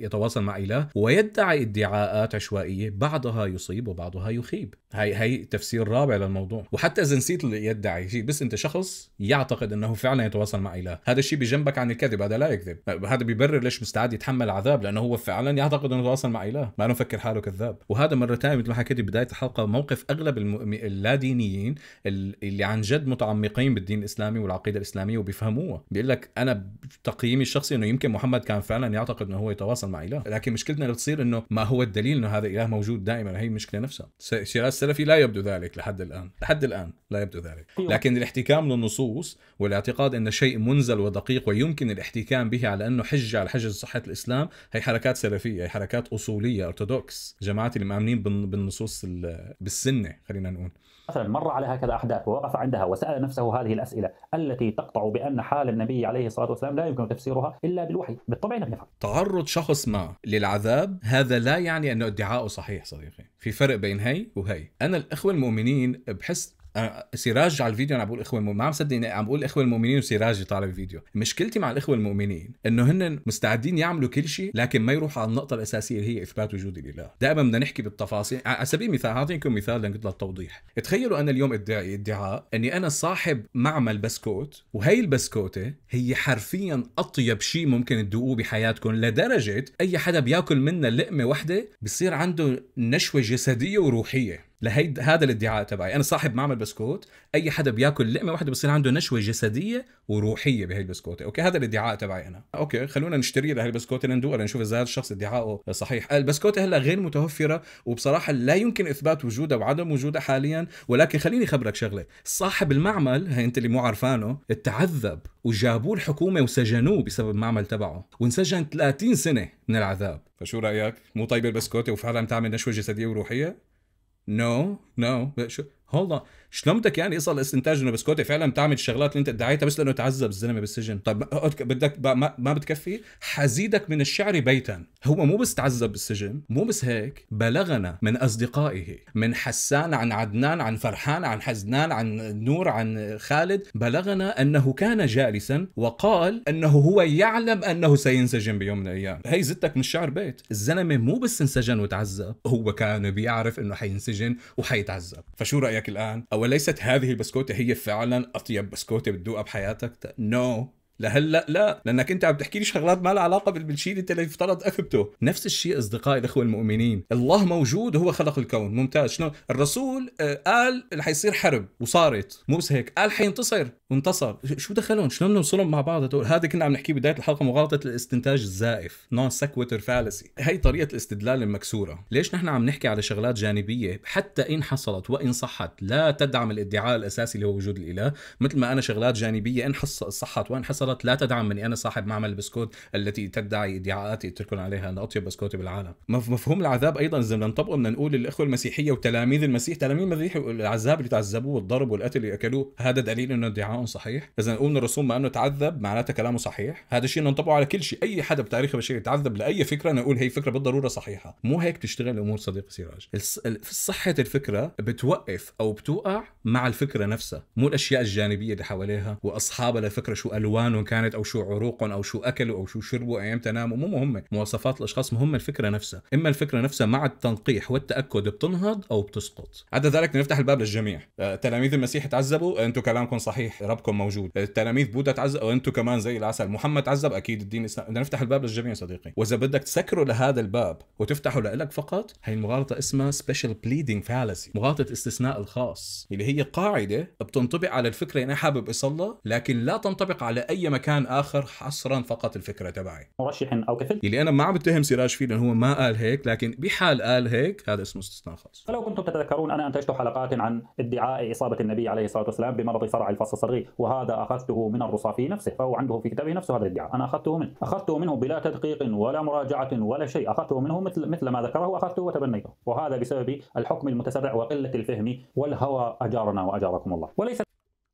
يتواصل مع إله ويدعي ادعاءات عشوائية بعضها يصيب وبعضها يخيب، هي هي تفسير رابع للموضوع، وحتى إذا نسيت يدعي شيء بس أنت شخص يعتقد أنه فعلا يتواصل مع إله، هذا الشيء بجنبك عن الكذب، هذا لا يكذب، هذا بيبرر ليش مستعد يتحمل عذاب لأنه هو فعلا يعتقد أنه يتواصل مع إله، ما نفكر حاله كذاب، وهذا مره ثانيه مثل ما حكيت بدايه الحلقه موقف اغلب اللادينيين اللي عن جد متعمقين بالدين الاسلامي والعقيده الاسلاميه وبيفهموها بيقول لك انا تقييمي الشخصي انه يمكن محمد كان فعلا يعتقد انه هو يتواصل مع اله لكن مشكلتنا اللي بتصير انه ما هو الدليل انه هذا اله موجود دائما هي المشكله نفسها شيراز السلفي لا يبدو ذلك لحد الان لحد الان لا يبدو ذلك أيوة. لكن الاحتكام للنصوص والاعتقاد ان شيء منزل ودقيق ويمكن الاحتكام به على انه حجه على حجه صحه الاسلام هي حركات سلفيه هي حركات اصوليه ارثوذكس جماعه اللي مهتمين بالنصوص بالسنه خلينا نقول مثلا مر على هكذا احداث ووقف عندها وسال نفسه هذه الاسئله التي تقطع بان حال النبي عليه الصلاه والسلام لا يمكن تفسيرها الا بالوحي، بالطبع لم يفعل. تعرض شخص ما للعذاب هذا لا يعني انه ادعائه صحيح صديقي، في فرق بين هي وهي، انا الاخوه المؤمنين بحس آه، سراج على الفيديو انا بقول اخوه المؤمنين ما عم صدقني عم بقول اخوه المؤمنين وسراج طالع الفيديو مشكلتي مع الاخوه المؤمنين انه هن مستعدين يعملوا كل شيء لكن ما يروحوا على النقطه الاساسيه اللي هي اثبات وجود الاله دائما بدنا نحكي بالتفاصيل على سبيل المثال اعطيكم مثال للتوضيح تخيلوا انا اليوم ادعي ادعاء اني انا صاحب معمل بسكوت وهي البسكوته هي حرفيا اطيب شيء ممكن تذوقوه بحياتكم لدرجه اي حدا بياكل منها لقمه واحده بصير عنده نشوه جسديه وروحيه لهي هذا الادعاء تبعي انا صاحب معمل بسكوت اي حدا بياكل لقمه واحده بصير عنده نشوه جسديه وروحيه بهي البسكوته اوكي هذا الادعاء تبعي انا اوكي خلونا نشتري لهي البسكوته لندوقها لنشوف اذا هذا الشخص ادعائه صحيح البسكوته هلا غير متوفره وبصراحه لا يمكن اثبات وجودها وعدم وجودها حاليا ولكن خليني خبرك شغله صاحب المعمل هي انت اللي مو عارفانه تعذب وجابوه الحكومه وسجنوه بسبب المعمل تبعه وانسجن 30 سنه من العذاب فشو رايك مو طيبه البسكوته وفعلا تعمل نشوه جسديه وروحيه No, no. But hold on. شلون بدك يعني يصل استنتاج انه بسكوتي فعلا بتعمل الشغلات اللي انت ادعيتها بس لانه تعذب الزلمه بالسجن طيب بدك ما, ما بتكفي حزيدك من الشعر بيتا هو مو بس تعذب بالسجن مو بس هيك بلغنا من اصدقائه من حسان عن عدنان عن فرحان عن حزنان عن نور عن خالد بلغنا انه كان جالسا وقال انه هو يعلم انه سينسجن بيوم من الايام هي زدتك من الشعر بيت الزلمه مو بس انسجن وتعذب هو كان بيعرف انه حينسجن وحيتعذب فشو رايك الان او وليست هذه البسكوتة هي فعلا أطيب بسكوتة بتدوقها بحياتك نو no. لهلا لا لانك انت عم تحكي لي شغلات ما لها علاقه بالشيء اللي انت اللي يفترض اثبته نفس الشيء اصدقائي الاخوه المؤمنين الله موجود هو خلق الكون ممتاز شنو الرسول آه، قال حيصير حرب وصارت مو بس هيك قال حينتصر وانتصر شو دخلهم شلون نوصلهم مع بعض هدول هذا كنا عم نحكي بدايه الحلقه مغالطه الاستنتاج الزائف نون سكوتر فالسي هي طريقه الاستدلال المكسوره ليش نحن عم نحكي على شغلات جانبيه حتى ان حصلت وان صحت لا تدعم الادعاء الاساسي اللي هو وجود الاله مثل ما انا شغلات جانبيه ان صحت وان حصلت وصلت لا مني أنا صاحب معمل البسكوت التي تدعي ادعاءات تركن عليها أن أطيب بسكوت بالعالم مفهوم العذاب أيضا إذا بدنا نطبقه بدنا نقول الإخوة المسيحية وتلاميذ المسيح تلاميذ المسيح العذاب اللي تعذبوه والضرب والقتل اللي أكلوه هذا دليل أنه ادعاءهم صحيح إذا نقول أن الرسول ما أنه تعذب معناته كلامه صحيح هذا الشيء ننطبقه على كل شيء أي حدا بتاريخ البشرية تعذب لأي فكرة نقول هي فكرة بالضرورة صحيحة مو هيك تشتغل الأمور صديقي سراج صحة الفكرة بتوقف أو بتوقع مع الفكرة نفسها مو الأشياء الجانبية اللي حواليها وأصحابها للفكرة شو ألوان ألوانهم كانت أو شو عروقهم أو شو أكلوا أو شو شربوا أيمتى ناموا مو مهمة مواصفات الأشخاص مهمة الفكرة نفسها إما الفكرة نفسها مع التنقيح والتأكد بتنهض أو بتسقط عدا ذلك نفتح الباب للجميع آه، تلاميذ المسيح تعذبوا أنتم كلامكم صحيح ربكم موجود آه، تلاميذ بوذا تعذبوا أنتم كمان زي العسل محمد تعذب أكيد الدين الإسلام بدنا نفتح الباب للجميع صديقي وإذا بدك تسكروا لهذا الباب وتفتحوا لإلك فقط هي المغالطة اسمها سبيشال بليدنج فالسي مغالطة استثناء الخاص اللي هي قاعدة بتنطبق على الفكرة اللي أنا حابب أصلها لكن لا تنطبق على أي اي مكان اخر حصرا فقط الفكره تبعي مرشح او كفل اللي انا ما عم بتهم سراج فيه لانه هو ما قال هيك لكن بحال قال هيك هذا اسمه استثناء خاص فلو كنتم تتذكرون انا انتجت حلقات عن ادعاء اصابه النبي عليه الصلاه والسلام بمرض صرع الفص الصدغي وهذا اخذته من الرصافي نفسه فهو عنده في كتابه نفسه هذا الادعاء انا اخذته منه اخذته منه بلا تدقيق ولا مراجعه ولا شيء اخذته منه مثل مثل ما ذكره اخذته وتبنيته وهذا بسبب الحكم المتسرع وقله الفهم والهوى اجارنا واجاركم الله وليس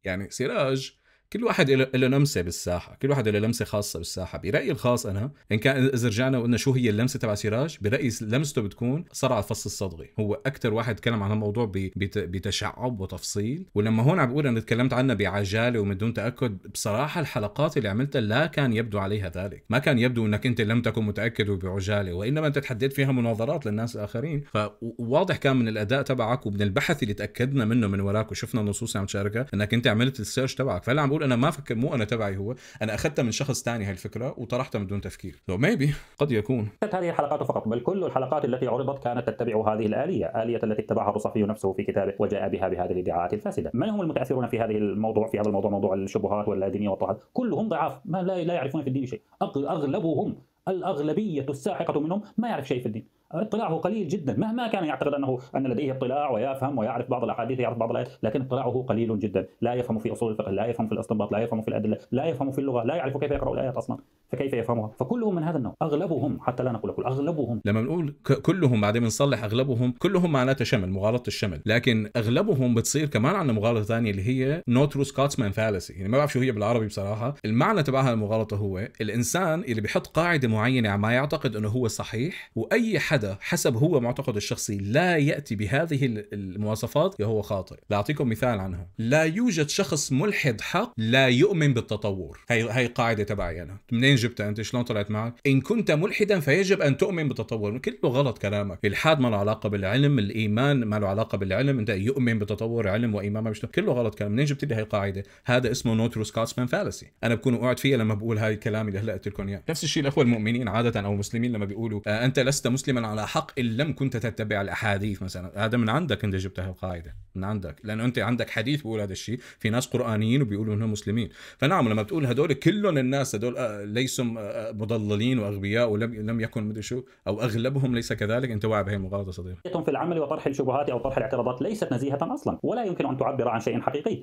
يعني سراج كل واحد له لمسه بالساحه كل واحد له لمسه خاصه بالساحه برايي الخاص انا ان كان اذا رجعنا وقلنا شو هي اللمسه تبع سراج برايي لمسته بتكون صرع الفص الصدغي هو اكثر واحد تكلم عن الموضوع بتشعب وتفصيل ولما هون عم بقول انا تكلمت عنها بعجاله ومن دون تاكد بصراحه الحلقات اللي عملتها لا كان يبدو عليها ذلك ما كان يبدو انك انت لم تكن متاكد وبعجاله وانما انت تحديت فيها مناظرات للناس الاخرين فواضح كان من الاداء تبعك ومن البحث اللي تاكدنا منه من وراك وشفنا النصوص اللي عم تشاركها انك انت عملت السيرش تبعك فهلا عم بقول بقول انا ما فكر مو انا تبعي هو انا اخذتها من شخص ثاني هاي الفكره وطرحتها من دون تفكير سو so قد يكون هذه الحلقات فقط بل كل الحلقات التي عرضت كانت تتبع هذه الاليه الاليه التي اتبعها الرصفي نفسه في كتابه وجاء بها بهذه الادعاءات الفاسده من هم المتاثرون في هذه الموضوع في هذا الموضوع موضوع الشبهات والدينيه والطاعات كلهم ضعاف ما لا يعرفون في الدين شيء اغلبهم الاغلبيه الساحقه منهم ما يعرف شيء في الدين اطلاعه قليل جدا مهما كان يعتقد انه ان لديه اطلاع ويفهم ويعرف بعض الاحاديث يعرف بعض الايات لكن اطلاعه قليل جدا لا يفهم في اصول الفقه لا يفهم في الاستنباط لا يفهم في الادله لا يفهم في اللغه لا يعرف كيف يقرا الايات اصلا فكيف يفهمها فكلهم من هذا النوع اغلبهم حتى لا نقول كل اغلبهم لما نقول كلهم بعدين بنصلح اغلبهم كلهم معناته شمل مغالطه الشمل لكن اغلبهم بتصير كمان عندنا مغالطه ثانيه اللي هي نو ترو سكوتسمان فالسي يعني ما بعرف شو هي بالعربي بصراحه المعنى تبعها المغالطه هو الانسان اللي بحط قاعده معينه عما يعتقد انه هو صحيح واي حد هذا حسب هو معتقده الشخصي لا ياتي بهذه المواصفات فهو خاطئ لاعطيكم مثال عنها لا يوجد شخص ملحد حق لا يؤمن بالتطور هي هي قاعده تبعي انا منين جبتها انت شلون طلعت معك ان كنت ملحدا فيجب ان تؤمن بالتطور كله غلط كلامك الحاد ما له علاقه بالعلم الايمان ما له علاقه بالعلم انت يؤمن بالتطور علم وايمان ما مش كله غلط كلام منين جبت لي هي القاعده هذا اسمه نوترو سكوتسمان فالسي انا بكون وقعت فيها لما بقول هاي الكلام اللي هلا قلت لكم اياه نفس الشيء الاخوه المؤمنين عاده او المسلمين لما بيقولوا آه، انت لست مسلما على حق ان لم كنت تتبع الاحاديث مثلا هذا من عندك انت جبت هالقاعده من عندك لانه انت عندك حديث بيقول هذا الشيء في ناس قرانيين وبيقولوا انهم مسلمين فنعم لما بتقول هدول كلهم الناس هدول آه، ليسوا آه، آه، مضللين واغبياء ولم لم يكن مدري شو او اغلبهم ليس كذلك انت واعي بهي المغالطه صديقي في العمل وطرح الشبهات او طرح الاعتراضات ليست نزيهه اصلا ولا يمكن ان تعبر عن شيء حقيقي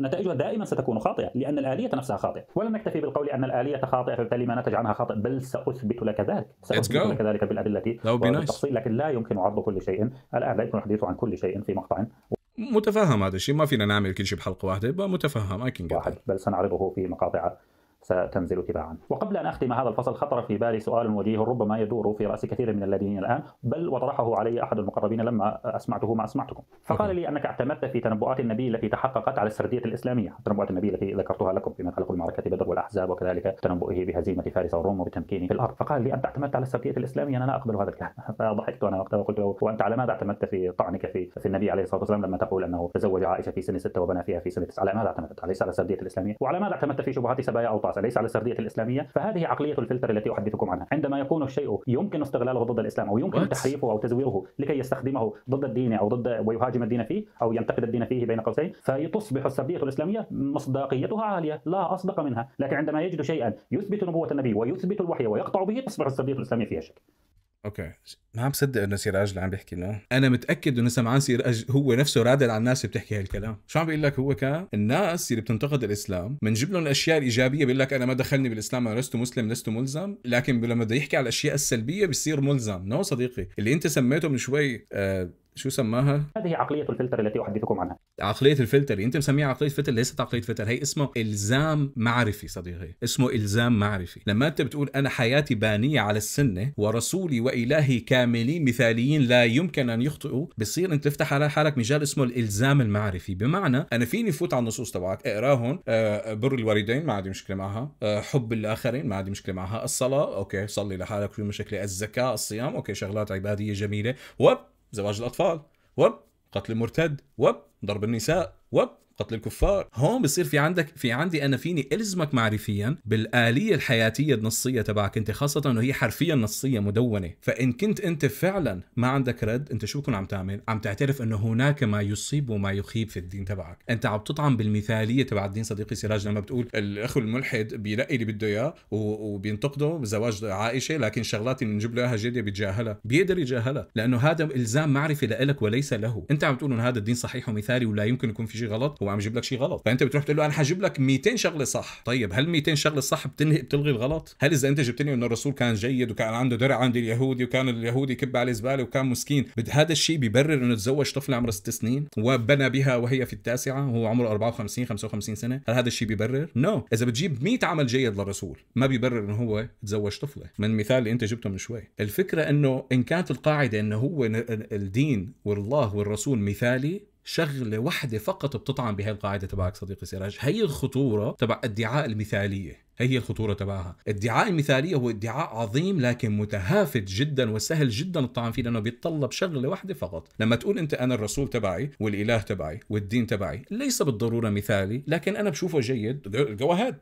نتائجها دائما ستكون خاطئه لان الاليه نفسها خاطئه ولم نكتفي بالقول ان الاليه خاطئه فبالتالي ما نتج عنها خاطئ بل ساثبت لك ذلك ساثبت لك ذلك بالادله لو بالتفصيل لكن لا يمكن عرض كل شيء الان لا يمكن الحديث عن كل شيء في مقطع متفهم هذا الشيء ما فينا نعمل كل شيء بحلقه واحده متفهم اي كان واحد بل سنعرضه في مقاطع ستنزل تباعا وقبل أن أختم هذا الفصل خطر في بالي سؤال وجيه ربما يدور في رأس كثير من الذين الآن بل وطرحه علي أحد المقربين لما أسمعته ما أسمعتكم فقال لي أنك اعتمدت في تنبؤات النبي التي تحققت على السردية الإسلامية تنبؤات النبي التي ذكرتها لكم فيما يتعلق بمعركة بدر والأحزاب وكذلك تنبؤه بهزيمة فارس والروم وبتمكينه في الأرض فقال لي أنت اعتمدت على السردية الإسلامية أنا لا أقبل هذا الكلام فضحكت أنا وقتها وقلت له وأنت على ماذا اعتمدت في طعنك في, في النبي عليه الصلاة والسلام لما تقول أنه تزوج عائشة في سنة ستة وبنى فيها في سنة تسعة على ماذا اعتمدت؟ أليس على السردية الإسلامية؟ وعلى ماذا اعتمدت في شبهات سبايا أوطاس؟ الدراسه ليس على السرديه الاسلاميه فهذه عقليه الفلتر التي احدثكم عنها عندما يكون الشيء يمكن استغلاله ضد الاسلام او يمكن What? تحريفه او تزويره لكي يستخدمه ضد الدين او ضد ويهاجم الدين فيه او ينتقد الدين فيه بين قوسين فتصبح السرديه الاسلاميه مصداقيتها عاليه لا اصدق منها لكن عندما يجد شيئا يثبت نبوه النبي ويثبت الوحي ويقطع به تصبح السرديه الاسلاميه فيها شك اوكي ما عم صدق انه سراج اللي عم بيحكي لنا انا متاكد انه سمعان سراج هو نفسه رادد على الناس اللي بتحكي هالكلام شو عم بيقول لك هو كان الناس اللي بتنتقد الاسلام بنجيب لهم الاشياء الايجابيه بيقول لك انا ما دخلني بالاسلام انا لست مسلم لست ملزم لكن لما بده يحكي على الاشياء السلبيه بيصير ملزم نو صديقي اللي انت سميته من شوي آه شو سماها؟ هذه عقلية الفلتر التي أحدثكم عنها عقلية الفلتر أنت مسميها عقلية فلتر ليست عقلية فلتر هي اسمه إلزام معرفي صديقي اسمه إلزام معرفي لما أنت بتقول أنا حياتي بانية على السنة ورسولي وإلهي كاملين مثاليين لا يمكن أن يخطئوا بصير أنت تفتح على حالك مجال اسمه الإلزام المعرفي بمعنى أنا فيني فوت على النصوص تبعك أقراهم أه بر الوالدين ما عندي مشكلة معها أه حب الآخرين ما عندي مشكلة معها الصلاة أوكي صلي لحالك في مشكلة الزكاة الصيام أوكي شغلات عبادية جميلة وب زواج الأطفال وب قتل المرتد وب ضرب النساء وب قتل الكفار هون بصير في عندك في عندي انا فيني الزمك معرفيا بالاليه الحياتيه النصيه تبعك انت خاصه انه هي حرفيا نصيه مدونه فان كنت انت فعلا ما عندك رد انت شو بكون عم تعمل عم تعترف انه هناك ما يصيب وما يخيب في الدين تبعك انت عم تطعم بالمثاليه تبع الدين صديقي سراج لما بتقول الاخ الملحد بيلاقي اللي بده اياه وبينتقده بزواج عائشه لكن شغلات بنجيب لها جديه بيتجاهلها بيقدر يجاهلها لانه هذا الزام معرفي لك وليس له انت عم تقول انه هذا الدين صحيح ومثالي ولا يمكن يكون في شيء غلط هو عم يجيب لك شيء غلط فانت بتروح تقول له انا حجيب لك 200 شغله صح طيب هل 200 شغله صح بتنهي بتلغي الغلط هل اذا انت جبتني انه الرسول كان جيد وكان عنده درع عند اليهودي وكان اليهودي يكب عليه زباله وكان مسكين هذا الشيء بيبرر انه تزوج طفله عمرها ست سنين وبنى بها وهي في التاسعه وهو عمره 54 55 سنه هل هذا الشيء بيبرر نو no. اذا بتجيب 100 عمل جيد للرسول ما بيبرر انه هو تزوج طفله من المثال اللي انت جبته من شوي الفكره انه ان كانت القاعده انه هو الدين والله والرسول مثالي شغله واحده فقط بتطعن بهي القاعده تبعك صديقي سراج هي الخطوره تبع ادعاء المثاليه هي هي الخطورة تبعها ادعاء المثالية هو ادعاء عظيم لكن متهافت جدا وسهل جدا الطعن فيه لأنه بيتطلب شغلة واحدة فقط لما تقول أنت أنا الرسول تبعي والإله تبعي والدين تبعي ليس بالضرورة مثالي لكن أنا بشوفه جيد جو هاد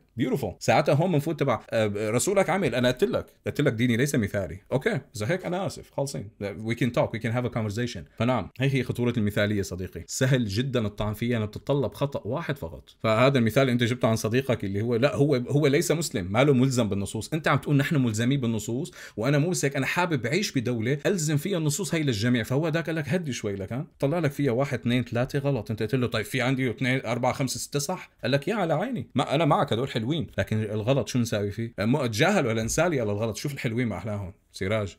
ساعتها هون بنفوت تبع آه، رسولك عمل أنا قلت لك قلت لك ديني ليس مثالي أوكي إذا هيك أنا آسف خالصين وي كان توك وي كان هاف ا كونفرزيشن فنعم هي هي خطورة المثالية صديقي سهل جدا الطعن فيها لأنه يعني بتتطلب خطأ واحد فقط فهذا المثال اللي أنت جبته عن صديقك اللي هو لا هو هو ليس ليس مسلم ما له ملزم بالنصوص انت عم تقول نحن ملزمين بالنصوص وانا مو هيك انا حابب اعيش بدوله الزم فيها النصوص هي للجميع فهو ذاك قال لك هدي شوي لك طلع لك فيها واحد اثنين ثلاثه غلط انت قلت له طيب في عندي اثنين اربعه خمسه سته صح قال لك يا على عيني ما انا معك هدول حلوين لكن الغلط شو نساوي فيه؟ ولا نسالي على الغلط شوف الحلوين ما احلاهم سراج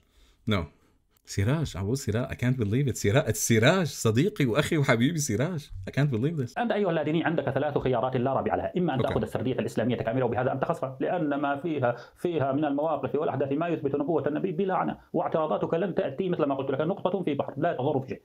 نو نعم. no. سراج ابو سراج I can't believe it سراج سراج صديقي واخي وحبيبي سراج I can't believe this انت ايها اللاديني عندك ثلاث خيارات لا رابع لها اما ان okay. تاخذ السرديه الاسلاميه كامله وبهذا انت خسران لان ما فيها فيها من المواقف والاحداث ما يثبت نبوه النبي بلا عنا واعتراضاتك لن تاتي مثل ما قلت لك نقطه في بحر لا تضر في شيء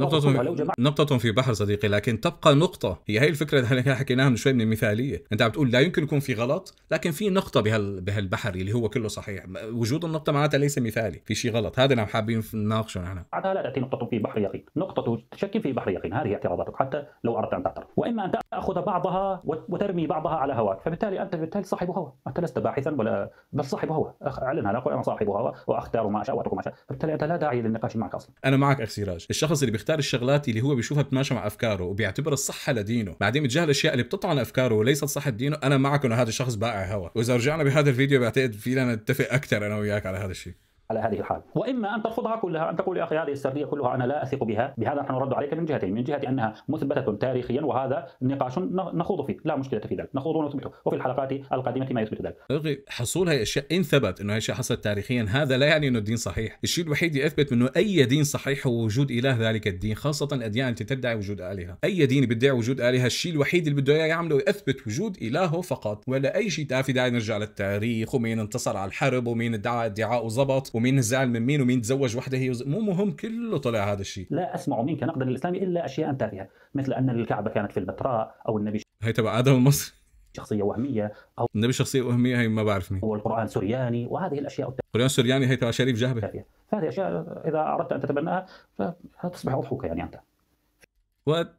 نقطة, لو نقطة في بحر صديقي لكن تبقى نقطة هي هي الفكرة اللي حكيناها من شوي من المثالية أنت عم تقول لا يمكن يكون في غلط لكن في نقطة بهال... بهالبحر اللي هو كله صحيح وجود النقطة معناتها ليس مثالي في شيء غلط هذا اللي حابين قاعدين نناقشه نحن بعدها لا تاتي نقطه في بحر يقين نقطه تشك في بحر يقين هذه اعتراضاتك حتى لو اردت ان تعترض واما ان تاخذ بعضها وترمي بعضها على هواك فبالتالي انت بالتالي صاحب هوى انت لست باحثا ولا بل صاحب هوى اعلنها لا انا صاحب هوى واختار ما اشاء واترك ما اشاء فبالتالي انت لا داعي للنقاش معك اصلا انا معك اخ سراج الشخص اللي بيختار الشغلات اللي هو بيشوفها بتماشى مع افكاره وبيعتبر الصحه لدينه بعدين بيتجاهل الاشياء اللي بتطعن افكاره وليست صحه دينه انا معك انه هذا الشخص بائع هوى واذا رجعنا بهذا الفيديو بعتقد فينا نتفق اكثر انا وياك على هذا الشيء على هذه الحال واما ان ترفضها كلها ان تقول يا اخي هذه السرديه كلها انا لا اثق بها بهذا نحن نرد عليك من جهتين من جهه انها مثبته تاريخيا وهذا نقاش نخوض فيه لا مشكله في ذلك نخوض ونثبته وفي الحلقات القادمه ما يثبت ذلك اخي حصول هي الاشياء ان ثبت انه هي الاشياء حصلت تاريخيا هذا لا يعني انه الدين صحيح الشيء الوحيد يثبت انه اي دين صحيح هو وجود اله ذلك الدين خاصه الاديان التي تدعي وجود الهه اي دين بيدعي وجود الهه الشيء الوحيد اللي بده اياه يعمله يثبت وجود الهه فقط ولا اي شيء تافه داعي نرجع للتاريخ ومين انتصر على الحرب ومين ادعى ادعاء وزبط ومين زعل من مين ومين تزوج وحده هي وز... مو مهم كله طلع هذا الشيء لا اسمع منك نقدا للاسلام الا اشياء تافهه مثل ان الكعبه كانت في البتراء او النبي هي تبع ادم المصري شخصية وهمية أو النبي شخصية وهمية هي ما بعرف مين والقرآن سرياني وهذه الأشياء التافهة القرآن السرياني هي تبع شريف جهبة هذه أشياء إذا أردت أن تتبناها فتصبح أضحوكة يعني أنت وات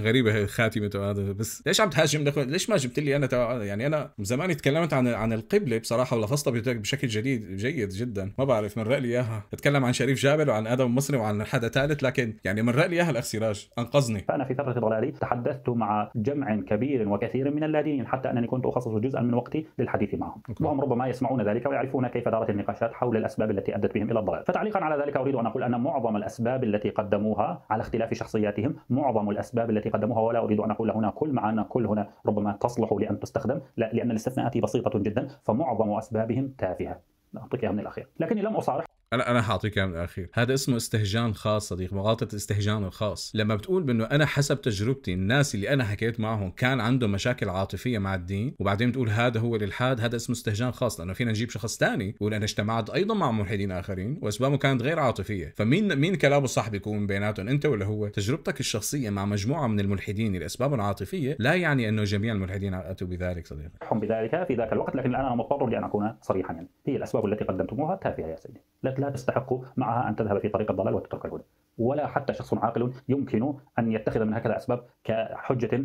غريبه هي الخاتمه تبع هذا بس ليش عم تهاجم ليش ما جبت لي انا تبع يعني انا زمان تكلمت عن عن القبله بصراحه ولفظتها بشكل جديد جيد جدا ما بعرف من لي اياها اتكلم عن شريف جابر وعن ادم مصري وعن حدا ثالث لكن يعني من لي اياها الاخ سراج انقذني فانا في فتره ضلالي تحدثت مع جمع كبير وكثير من اللادينيين حتى انني كنت اخصص جزءا من وقتي للحديث معهم أوكي. وهم ربما يسمعون ذلك ويعرفون كيف دارت النقاشات حول الاسباب التي ادت بهم الى الضلال فتعليقا على ذلك اريد ان اقول ان معظم الاسباب التي قدموها على اختلاف شخصياتهم معظم الاسباب التي التي قدموها ولا اريد ان اقول هنا كل مع ان كل هنا ربما تصلح لان تستخدم لا لان الاستثناءات بسيطه جدا فمعظم اسبابهم تافهه اعطيك اياها من الاخير لكني لم اصارح انا انا حاعطيك من الاخير هذا اسمه استهجان خاص صديق مغالطه الاستهجان الخاص لما بتقول بانه انا حسب تجربتي الناس اللي انا حكيت معهم كان عندهم مشاكل عاطفيه مع الدين وبعدين بتقول هذا هو الالحاد هذا اسمه استهجان خاص لانه فينا نجيب شخص ثاني يقول انا اجتمعت ايضا مع ملحدين اخرين واسبابه كانت غير عاطفيه فمين مين كلامه صح بيكون بيناتهم انت ولا هو تجربتك الشخصيه مع مجموعه من الملحدين اسبابهم عاطفيه لا يعني انه جميع الملحدين اتوا بذلك صديقي هم بذلك في ذاك الوقت لكن انا مضطر لان اكون صريحا يعني هي الاسباب التي قدمتموها تافهه يا سيدي لا لا تستحق معها أن تذهب في طريق الضلال وتترك الهدى ولا حتى شخص عاقل يمكن أن يتخذ من هكذا أسباب كحجة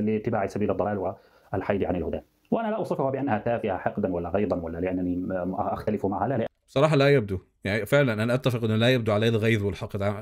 لاتباع سبيل الضلال والحيد عن الهدى وأنا لا أوصفها بأنها تافهة حقدا ولا غيظا ولا لأنني أختلف معها لا, لا. بصراحة لا يبدو يعني فعلا انا اتفق انه لا يبدو عليه الغيظ والحقد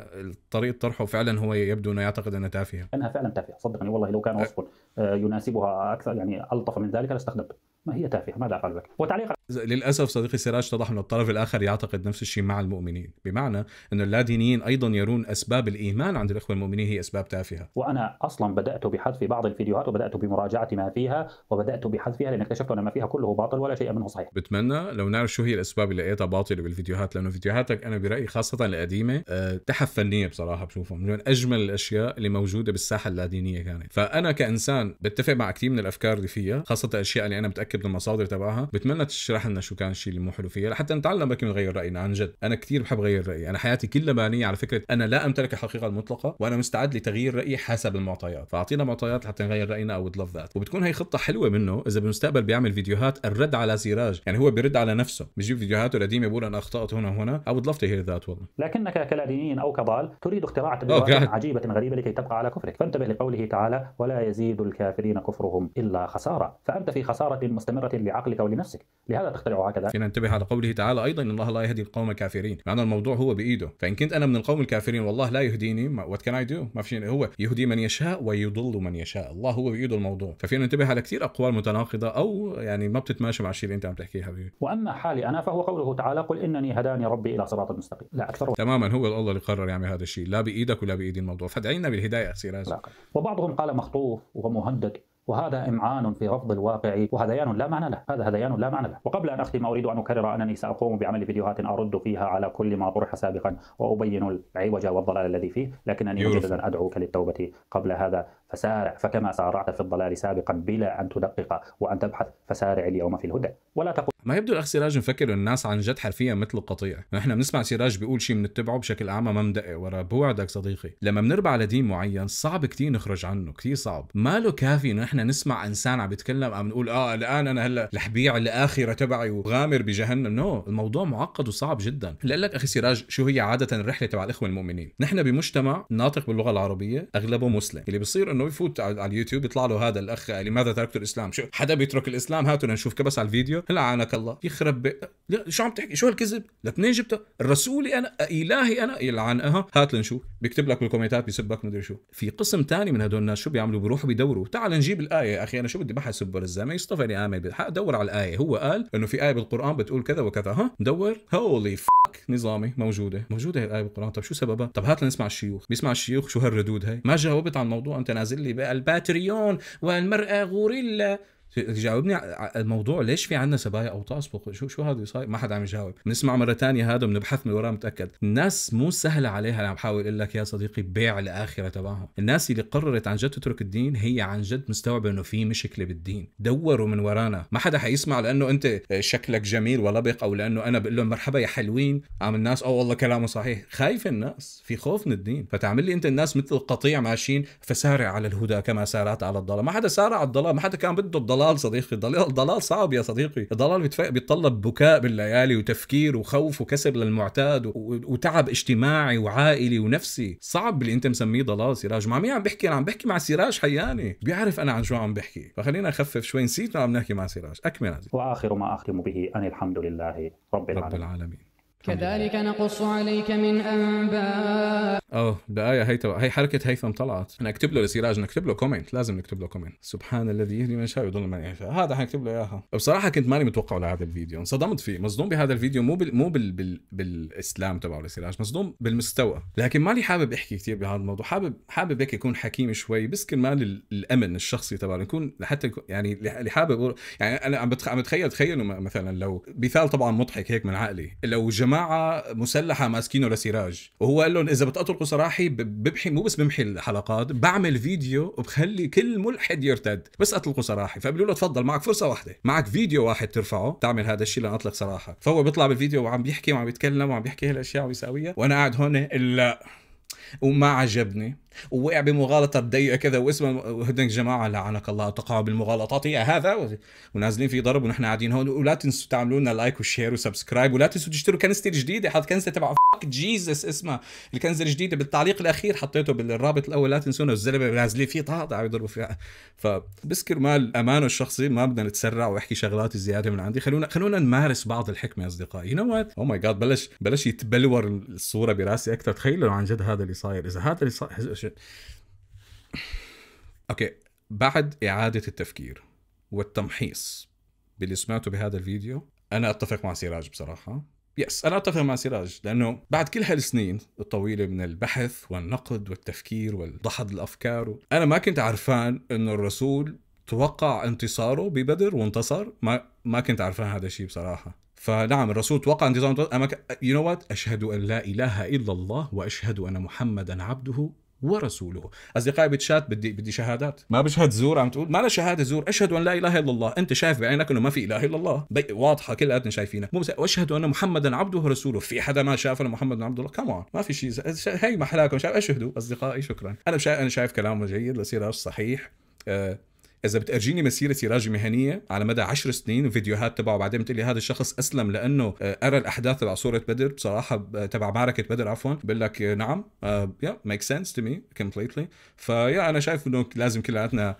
طريقه طرحه فعلا هو يبدو انه يعتقد انها تافهه انها فعلا تافهه صدقني والله لو كان أه. وصف آه، يناسبها اكثر يعني الطف من ذلك لاستخدمته ما هي تافهه ماذا افعل بك وتعليق للاسف صديقي سراج اتضح انه الطرف الاخر يعتقد نفس الشيء مع المؤمنين بمعنى ان اللادينيين ايضا يرون اسباب الايمان عند الاخوه المؤمنين هي اسباب تافهه وانا اصلا بدات بحذف بعض الفيديوهات وبدات بمراجعه ما فيها وبدات بحذفها لان اكتشفت ان ما فيها كله باطل ولا شيء منه صحيح بتمنى لو نعرف شو هي الاسباب اللي لقيتها باطله بالفيديوهات لانه فيديوهاتك انا برايي خاصه القديمه آه، تحف فنيه بصراحه بشوفهم من اجمل الاشياء اللي موجوده بالساحه اللادينيه كانت فانا كانسان بتفق مع كثير من الافكار اللي فيها خاصه الاشياء اللي انا متاكد من المصادر تبعها بتمنى تشرح لنا شو كان الشيء اللي مو حلو فيها لحتى نتعلم كيف نغير راينا عن جد انا كثير بحب غير رايي انا حياتي كلها مبنيه على فكره انا لا امتلك الحقيقه المطلقه وانا مستعد لتغيير رايي حسب المعطيات فاعطينا معطيات حتى نغير راينا او لاف ذات وبتكون هي خطه حلوه منه اذا بالمستقبل بيعمل فيديوهات الرد على سراج يعني هو بيرد على نفسه بيجيب فيديوهاته القديمه بيقول انا اخطات هنا هنا I would love to hear that والله لكنك كلادينيين أو كضال تريد اختراع تدوات oh عجيبة غريبة لكي تبقى على كفرك فانتبه لقوله تعالى ولا يزيد الكافرين كفرهم إلا خسارة فأنت في خسارة مستمرة لعقلك ولنفسك لهذا تخترع هكذا فينا ننتبه على قوله تعالى أيضا إن الله لا يهدي القوم الكافرين معنى الموضوع هو بإيده فإن كنت أنا من القوم الكافرين والله لا يهديني وات كان اي دو ما في هو يهدي من يشاء ويضل من يشاء الله هو بإيده الموضوع ففينا ننتبه على كثير أقوال متناقضة أو يعني ما بتتماشى مع الشيء اللي أنت عم تحكيه حبيبي وأما حالي أنا فهو قوله تعالى قل إنني هداني ربي الى صراط مستقيم لا اكثر و... تماما هو الله اللي قرر يعمل هذا الشيء لا بايدك ولا بايد الموضوع فادعينا بالهدايه اخي رازق وبعضهم قال مخطوف ومهدد وهذا امعان في رفض الواقع وهذيان لا معنى له، هذا هذيان لا معنى له، وقبل ان اختم اريد ان اكرر انني ساقوم بعمل فيديوهات ارد فيها على كل ما طرح سابقا وابين العوج والضلال الذي فيه، لكنني مجددا ادعوك للتوبه قبل هذا فسارع فكما سارعت في الضلال سابقا بلا أن تدقق وأن تبحث فسارع اليوم في الهدى ولا تقل ما يبدو الاخ سراج مفكر الناس عن جد حرفيا مثل القطيع، نحن بنسمع سراج بيقول شيء بنتبعه بشكل اعمى ما مدقق ورا بوعدك صديقي، لما بنربى على دين معين صعب كثير نخرج عنه، كثير صعب، ما له كافي انه نحن نسمع انسان عم بيتكلم عم نقول اه الان انا هلا رح بيع الاخره تبعي وغامر بجهنم، نو، no. الموضوع معقد وصعب جدا، لك اخي سراج شو هي عاده الرحله تبع الاخوه المؤمنين؟ نحن بمجتمع ناطق باللغه العربيه، اغلبه مسلم، اللي بصير انه انه يفوت على اليوتيوب يطلع له هذا الاخ لماذا يعني تركت الاسلام شو حدا بيترك الاسلام هاتوا لنشوف كبس على الفيديو لعنك الله يخرب بي... لا شو عم تحكي شو هالكذب لك منين جبته رسولي انا الهي انا يلعن اها هات لنشوف بيكتب لك بالكومنتات بيسبك مدري شو في قسم ثاني من هدول الناس شو بيعملوا بيروحوا بيدوروا تعال نجيب الايه يا اخي انا شو بدي بحث سبه للزلمه يصطفى لي امل دور على الايه هو قال انه في ايه بالقران بتقول كذا وكذا ها دور هولي فك نظامي موجوده موجوده هي الايه بالقران طب شو سببها طب هات لنسمع الشيوخ بيسمع الشيوخ شو هالردود هي ما جاوبت على الموضوع انت نازل اللي بقى الباتريون والمرأة غوريلا جاوبني على الموضوع ليش في عندنا سبايا اوطاس شو شو هذا صاير ما حدا عم يجاوب بنسمع مره ثانيه هذا بنبحث من وراه متاكد الناس مو سهله عليها انا عم بحاول اقول لك يا صديقي بيع الاخره تبعهم الناس اللي قررت عن جد تترك الدين هي عن جد مستوعبه انه في مشكله بالدين دوروا من ورانا ما حدا حيسمع لانه انت شكلك جميل ولبق او لانه انا بقول لهم مرحبا يا حلوين عم الناس او والله كلامه صحيح خايف الناس في خوف من الدين فتعمل لي انت الناس مثل القطيع ماشيين فسارع على الهدى كما سارعت على الضلال ما حدا سارع على الضلال ما حدا كان بده الضلال ضلال صديقي ضلال, ضلال صعب يا صديقي الضلال بيتطلب بكاء بالليالي وتفكير وخوف وكسر للمعتاد وتعب اجتماعي وعائلي ونفسي صعب اللي انت مسميه ضلال سراج مع مين عم بحكي انا عم بحكي مع سراج حياني بيعرف انا عن شو عم بحكي فخلينا اخفف شوي نسيت عم نحكي مع سراج اكمل عزيز. واخر ما اختم به ان الحمد لله رب العالمين, رب العالمين. كذلك نقص عليك من انباء اوه ده آية هي هي حركة هيثم طلعت نكتب له لسراج نكتب له كومنت لازم نكتب له كومنت سبحان الذي يهدي من شاء ويضل من يشاء هذا حنكتب له اياها بصراحة كنت ماني متوقع لهذا الفيديو انصدمت فيه مصدوم بهذا الفيديو مو بال... مو بال... بال... بالاسلام تبعه لسراج مصدوم بالمستوى لكن ماني حابب احكي كثير بهذا الموضوع حابب حابب هيك يكون حكيم شوي بس كرمال الامن الشخصي تبعه يكون لحتى يعني اللي حابب يعني انا عم بتخيل تخيلوا مثلا لو مثال طبعا مضحك هيك من عقلي لو جماعة جماعه مسلحه ماسكينه لسراج وهو قال لهم اذا بتقتلوا سراحي ببحي مو بس بمحي الحلقات بعمل فيديو وبخلي كل ملحد يرتد بس اطلقوا سراحي فبيقولوا له تفضل معك فرصه واحده معك فيديو واحد ترفعه تعمل هذا الشيء لنطلق صراحه فهو بيطلع بالفيديو وعم بيحكي وعم بيتكلم وعم بيحكي هالاشياء وعم يساويها وانا قاعد هون لا وما عجبني ووقع بمغالطه ضيقه كذا واسمه وهدنك جماعه لعنك الله وتقعوا بالمغالطات يا هذا ونازلين في ضرب ونحن قاعدين هون ولا تنسوا تعملوا لنا لايك وشير وسبسكرايب ولا تنسوا تشتروا كنستي الجديده حط كنسه تبع فك جيزس اسمها الكنزه الجديده بالتعليق الاخير حطيته بالرابط الاول لا تنسونا الزلمه نازلين فيه طاقة عم يضربوا فيها فبس كرمال امانه الشخصي ما بدنا نتسرع واحكي شغلات زياده من عندي خلونا خلونا نمارس بعض الحكمه يا اصدقائي يو نو وات او ماي جاد بلش بلش يتبلور الصوره براسي اكثر تخيلوا عن جد هذا اللي صاير اذا هذا اللي صاير bullshit. اوكي بعد اعاده التفكير والتمحيص باللي سمعته بهذا الفيديو انا اتفق مع سراج بصراحه يس انا اتفق مع سراج لانه بعد كل هالسنين الطويله من البحث والنقد والتفكير والضحض الافكار و... انا ما كنت عرفان انه الرسول توقع انتصاره ببدر وانتصر ما ما كنت عرفان هذا الشيء بصراحه فنعم الرسول توقع انتصار يو نو وات اشهد ان لا اله الا الله واشهد ان محمدا عبده ورسوله أصدقائي بتشات بدي بدي شهادات ما بشهد زور عم تقول ما أنا شهادة زور أشهد أن لا إله إلا الله أنت شايف بعينك أنه ما في إله إلا الله واضحة كلياتنا شايفينها مو وأشهد أن محمدا عبده ورسوله في حدا ما شاف أن محمدا عبد الله كمان ما في شيء هي محلاكم شايف أشهدوا أصدقائي شكرا أنا شايف أنا شايف كلامه جيد لسيرة صحيح أه اذا بتأرجيني مسيره راجي مهنيه على مدى عشر سنين فيديوهات تبعه بعدين بتقول لي هذا الشخص اسلم لانه آه، قرا الاحداث تبع صوره بدر بصراحه آه، تبع معركه بدر عفوا بقول لك آه، نعم يا ميك سنس تو مي كومبليتلي فيا انا شايف انه لازم كلياتنا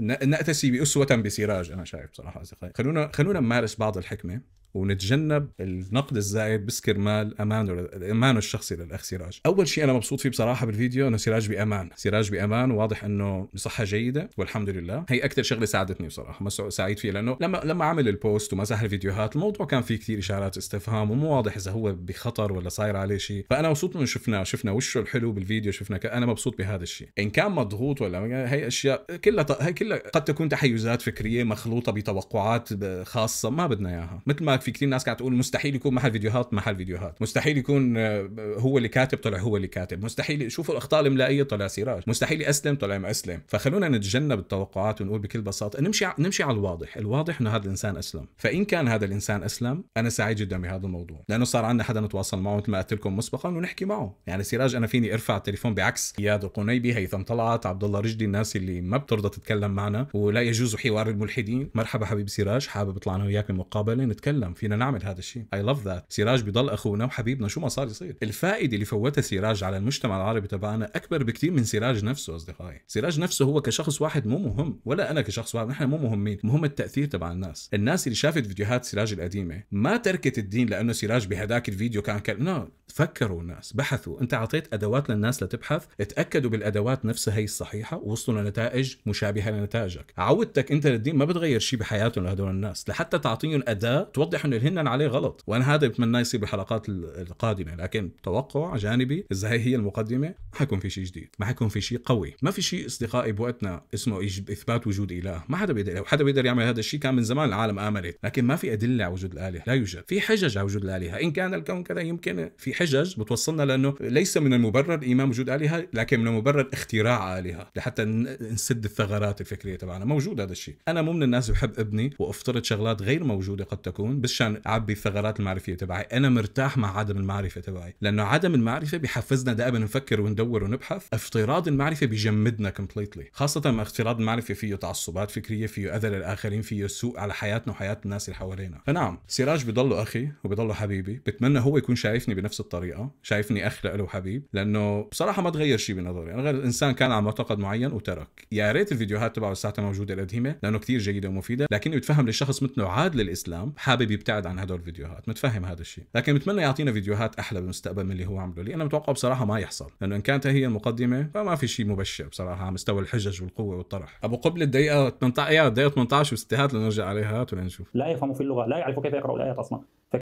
ناتسي باسوه بسراج انا شايف بصراحه اصدقائي خلونا خلونا نمارس بعض الحكمه ونتجنب النقد الزائد بس كرمال امانه امانه الشخصي للاخ سراج اول شيء انا مبسوط فيه بصراحه بالفيديو انه سراج بامان سراج بامان واضح انه بصحه جيده والحمد لله هي اكثر شغله ساعدتني بصراحه سعيد فيها لانه لما لما عمل البوست ومسح الفيديوهات الموضوع كان فيه كثير اشارات استفهام ومو واضح اذا هو بخطر ولا صاير عليه شيء فانا مبسوط انه شفناه شفنا وشه الحلو بالفيديو شفنا ك... انا مبسوط بهذا الشيء ان كان مضغوط ولا هي اشياء كلها ط... هي كلها قد تكون تحيزات فكريه مخلوطه بتوقعات خاصه ما بدنا اياها مثل ما هناك في كثير ناس قاعد تقول مستحيل يكون محل فيديوهات محل فيديوهات مستحيل يكون آه، هو اللي كاتب طلع هو اللي كاتب مستحيل شوفوا الاخطاء الاملائيه طلع سراج مستحيل اسلم طلع مأسلم فخلونا نتجنب التوقعات ونقول بكل بساطه نمشي نمشي على الواضح الواضح انه هذا الانسان اسلم فان كان هذا الانسان اسلم انا سعيد جدا بهذا الموضوع لانه صار عندنا حدا نتواصل معه مثل ما قلت لكم مسبقا ونحكي معه يعني سراج انا فيني ارفع التليفون بعكس اياد القنيبي هيثم طلعت عبد الله رجدي الناس اللي ما بترضى تتكلم معنا ولا يجوز حوار الملحدين مرحبا حبيب سراج حابب اطلع انا وياك بمقابله نتكلم العالم فينا نعمل هذا الشيء اي لاف ذات سراج بضل اخونا وحبيبنا شو ما صار يصير الفائده اللي فوتها سراج على المجتمع العربي تبعنا اكبر بكثير من سراج نفسه اصدقائي سراج نفسه هو كشخص واحد مو مهم ولا انا كشخص واحد نحن مو مهمين مهم التاثير تبع الناس الناس اللي شافت فيديوهات سراج القديمه ما تركت الدين لانه سراج بهداك الفيديو كان كان لا فكروا الناس بحثوا انت اعطيت ادوات للناس لتبحث اتاكدوا بالادوات نفسها هي الصحيحه ووصلوا لنتائج مشابهه لنتائجك عودتك انت للدين ما بتغير شيء بحياتهم لهدول الناس لحتى تعطيهم اداه توضح واضح انه الهنن عليه غلط وانا هذا بتمناه يصير بالحلقات القادمه لكن توقع جانبي اذا هي هي المقدمه ما حيكون في شيء جديد ما حيكون في شيء قوي ما في شيء اصدقائي بوقتنا اسمه اثبات وجود اله ما حدا بيقدر لو حدا بيقدر يعمل هذا الشيء كان من زمان العالم امنت لكن ما في ادله على وجود الاله لا يوجد في حجج على وجود الالهه ان كان الكون كذا يمكن في حجج بتوصلنا لانه ليس من المبرر ايمان وجود الهه لكن من المبرر اختراع الهه لحتى نسد الثغرات الفكريه تبعنا موجود هذا الشيء انا مو من الناس بحب ابني وافترض شغلات غير موجوده قد تكون مشان اعبي الثغرات المعرفيه تبعي انا مرتاح مع عدم المعرفه تبعي لانه عدم المعرفه بحفزنا دائما نفكر وندور ونبحث افتراض المعرفه بجمدنا كومبليتلي خاصه ما افتراض المعرفه فيه تعصبات فكريه فيه اذى للاخرين فيه سوء على حياتنا وحياه الناس اللي حوالينا فنعم سراج بضله اخي وبضله حبيبي بتمنى هو يكون شايفني بنفس الطريقه شايفني اخ له وحبيب لانه بصراحه ما تغير شيء بنظري انا غير الانسان كان على معتقد معين وترك يا ريت الفيديوهات تبعه لساتها موجوده القديمه لانه كثير جيده ومفيده لكن بتفهم للشخص مثله عاد للاسلام حابب بيبتعد عن هدول الفيديوهات متفهم هذا الشيء لكن بتمنى يعطينا فيديوهات احلى بالمستقبل من اللي هو عمله لي انا متوقع بصراحه ما يحصل لانه ان كانت هي المقدمه فما في شيء مبشر بصراحه على مستوى الحجج والقوه والطرح ابو قبل الدقيقه 18 يا الدقيقه 18 وستهات لنرجع عليها هات ولنشوف لا يفهموا في اللغه لا يعرفوا كيف يقراوا الايات اصلا ف...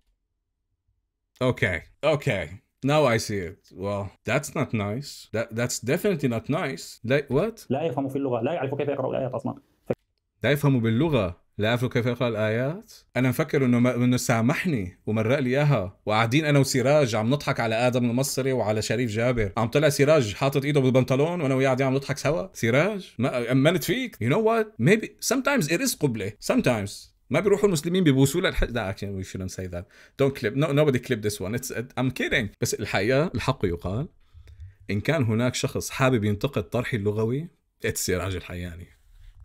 اوكي اوكي Now I see it. Well, that's not nice. That, that's definitely not nice. Like, what? لا يفهموا في اللغة، لا يعرفوا كيف يقرأوا الآيات أصلا. لا يفهموا باللغة. لا أعرف كيف يقرأ الآيات أنا مفكر إنه إنه سامحني ومرق لي إياها وقاعدين أنا وسراج عم نضحك على آدم المصري وعلى شريف جابر عم طلع سراج حاطط إيده بالبنطلون وأنا وياه قاعدين عم نضحك سوا سراج ما أمنت فيك you know what maybe sometimes it is قبلة sometimes ما بيروحوا المسلمين ببوسوا لها لا اكشن وي شودنت سي ذات دونت كليب nobody clip this one it's I'm kidding بس الحقيقه الحق يقال ان كان هناك شخص حابب ينتقد طرحي اللغوي اتس سراج الحياني